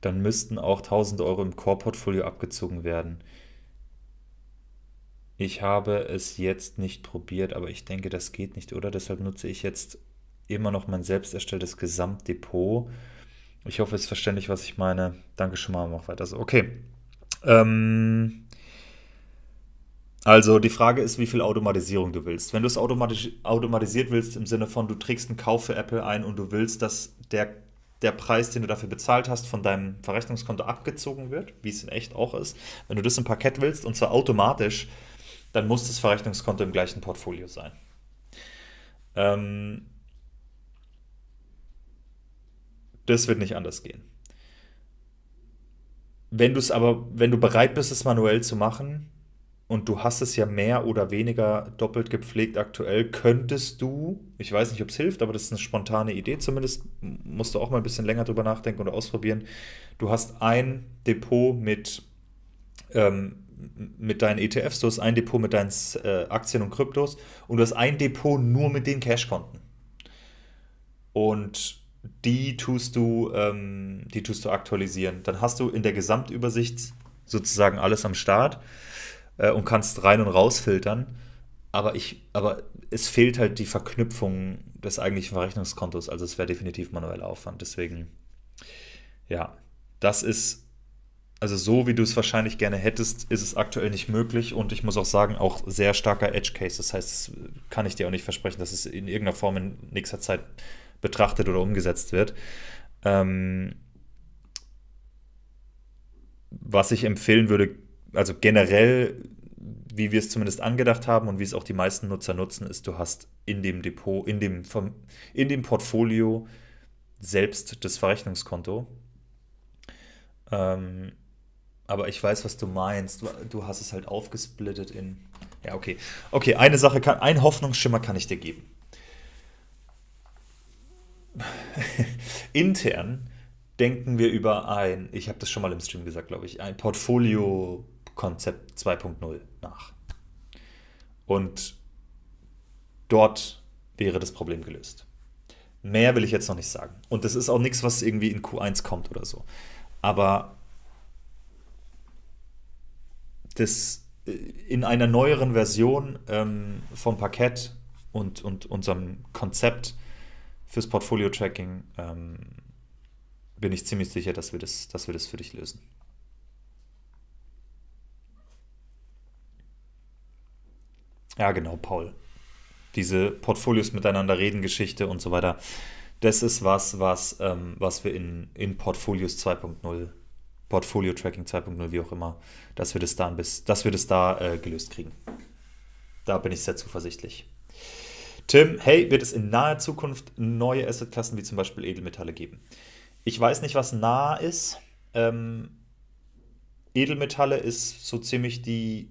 dann müssten auch 1000 Euro im Core-Portfolio abgezogen werden. Ich habe es jetzt nicht probiert, aber ich denke, das geht nicht, oder? Deshalb nutze ich jetzt immer noch mein selbst erstelltes Gesamtdepot. Ich hoffe, es ist verständlich, was ich meine. Danke schon mal, mach weiter so. Okay. Ähm, also die Frage ist, wie viel Automatisierung du willst. Wenn du es automatis automatisiert willst, im Sinne von, du trägst einen Kauf für Apple ein und du willst, dass der, der Preis, den du dafür bezahlt hast, von deinem Verrechnungskonto abgezogen wird, wie es in echt auch ist. Wenn du das im Parkett willst, und zwar automatisch, dann muss das Verrechnungskonto im gleichen Portfolio sein. Ähm, das wird nicht anders gehen. Wenn du es aber, wenn du bereit bist, es manuell zu machen, und du hast es ja mehr oder weniger doppelt gepflegt aktuell, könntest du, ich weiß nicht, ob es hilft, aber das ist eine spontane Idee zumindest, musst du auch mal ein bisschen länger drüber nachdenken und ausprobieren. Du hast ein Depot mit, ähm, mit deinen ETFs, du hast ein Depot mit deinen äh, Aktien und Kryptos und du hast ein Depot nur mit den Cash-Konten. Und die tust du, ähm, die tust du aktualisieren. Dann hast du in der Gesamtübersicht sozusagen alles am Start äh, und kannst rein und raus filtern. Aber, ich, aber es fehlt halt die Verknüpfung des eigentlichen Verrechnungskontos. Also es wäre definitiv manueller Aufwand. Deswegen, ja, das ist, also so wie du es wahrscheinlich gerne hättest, ist es aktuell nicht möglich. Und ich muss auch sagen, auch sehr starker Edge-Case. Das heißt, das kann ich dir auch nicht versprechen, dass es in irgendeiner Form in nächster Zeit betrachtet oder umgesetzt wird. Ähm, was ich empfehlen würde, also generell, wie wir es zumindest angedacht haben und wie es auch die meisten Nutzer nutzen, ist, du hast in dem Depot, in dem, in dem Portfolio selbst das Verrechnungskonto. Ähm, aber ich weiß, was du meinst. Du hast es halt aufgesplittet in. Ja, okay. Okay, eine Sache kann, ein Hoffnungsschimmer kann ich dir geben. Intern denken wir über ein, ich habe das schon mal im Stream gesagt, glaube ich, ein Portfolio Konzept 2.0 nach. Und dort wäre das Problem gelöst. Mehr will ich jetzt noch nicht sagen. Und das ist auch nichts, was irgendwie in Q1 kommt oder so. Aber das äh, in einer neueren Version ähm, vom Parkett und, und unserem Konzept fürs Portfolio-Tracking ähm, bin ich ziemlich sicher, dass wir, das, dass wir das für dich lösen. Ja, genau, Paul. Diese Portfolios miteinander reden, Geschichte und so weiter. Das ist was, was, ähm, was wir in, in Portfolios 2.0, Portfolio Tracking 2.0, wie auch immer, dass wir das da, bis, dass wir das da äh, gelöst kriegen. Da bin ich sehr zuversichtlich. Tim, hey, wird es in naher Zukunft neue Assetklassen wie zum Beispiel Edelmetalle geben? Ich weiß nicht, was nah ist. Ähm, Edelmetalle ist so ziemlich die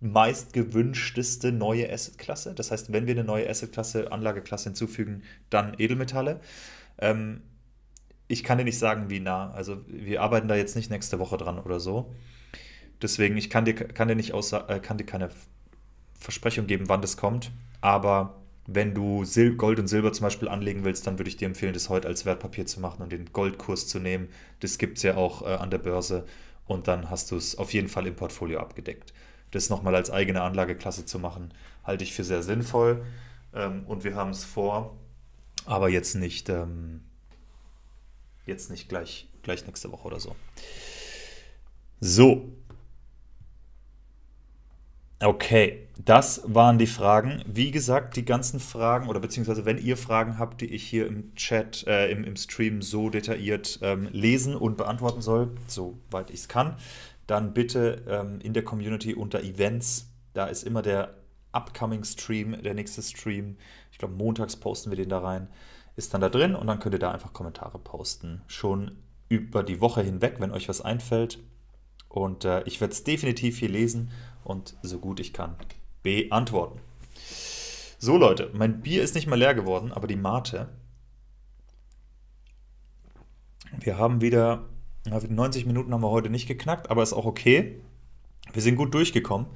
meist gewünschteste neue Assetklasse. Das heißt, wenn wir eine neue Assetklasse, Anlageklasse hinzufügen, dann Edelmetalle. Ähm, ich kann dir nicht sagen, wie nah. Also wir arbeiten da jetzt nicht nächste Woche dran oder so. Deswegen, ich kann dir, kann dir nicht äh, kann dir keine Versprechung geben, wann das kommt. Aber wenn du Sil Gold und Silber zum Beispiel anlegen willst, dann würde ich dir empfehlen, das heute als Wertpapier zu machen und den Goldkurs zu nehmen. Das gibt es ja auch äh, an der Börse. Und dann hast du es auf jeden Fall im Portfolio abgedeckt das nochmal als eigene Anlageklasse zu machen, halte ich für sehr sinnvoll. Ähm, und wir haben es vor, aber jetzt nicht, ähm, jetzt nicht gleich, gleich nächste Woche oder so. So. Okay, das waren die Fragen. Wie gesagt, die ganzen Fragen oder beziehungsweise wenn ihr Fragen habt, die ich hier im Chat, äh, im, im Stream so detailliert ähm, lesen und beantworten soll, soweit ich es kann, dann bitte ähm, in der Community unter Events. Da ist immer der upcoming Stream, der nächste Stream. Ich glaube, montags posten wir den da rein. Ist dann da drin und dann könnt ihr da einfach Kommentare posten. Schon über die Woche hinweg, wenn euch was einfällt. Und äh, ich werde es definitiv hier lesen und so gut ich kann beantworten. So Leute, mein Bier ist nicht mal leer geworden, aber die Mate. Wir haben wieder 90 Minuten haben wir heute nicht geknackt, aber ist auch okay. Wir sind gut durchgekommen.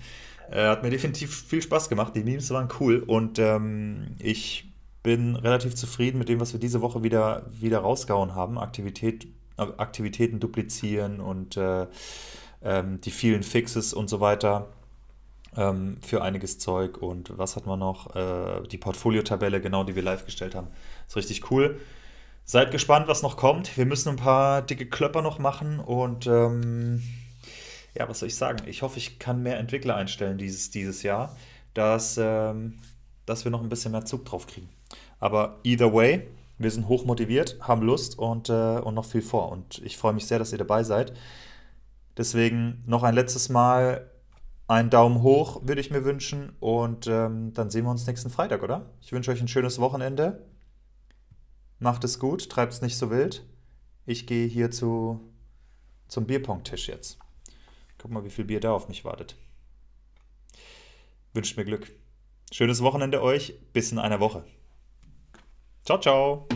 Äh, hat mir definitiv viel Spaß gemacht. Die Memes waren cool und ähm, ich bin relativ zufrieden mit dem, was wir diese Woche wieder, wieder rausgehauen haben. Aktivität, äh, Aktivitäten duplizieren und äh, ähm, die vielen Fixes und so weiter ähm, für einiges Zeug. Und was hat man noch? Äh, die Portfoliotabelle, genau, die wir live gestellt haben. Ist richtig cool. Seid gespannt, was noch kommt. Wir müssen ein paar dicke Klöpper noch machen und ähm, ja, was soll ich sagen? Ich hoffe, ich kann mehr Entwickler einstellen dieses, dieses Jahr, dass, ähm, dass wir noch ein bisschen mehr Zug drauf kriegen. Aber either way, wir sind hoch motiviert, haben Lust und, äh, und noch viel vor. Und ich freue mich sehr, dass ihr dabei seid. Deswegen noch ein letztes Mal einen Daumen hoch würde ich mir wünschen und ähm, dann sehen wir uns nächsten Freitag, oder? Ich wünsche euch ein schönes Wochenende Macht es gut, treibt es nicht so wild. Ich gehe hier zu, zum Bierpong-Tisch jetzt. Guck mal, wie viel Bier da auf mich wartet. Wünscht mir Glück. Schönes Wochenende euch. Bis in einer Woche. Ciao, ciao.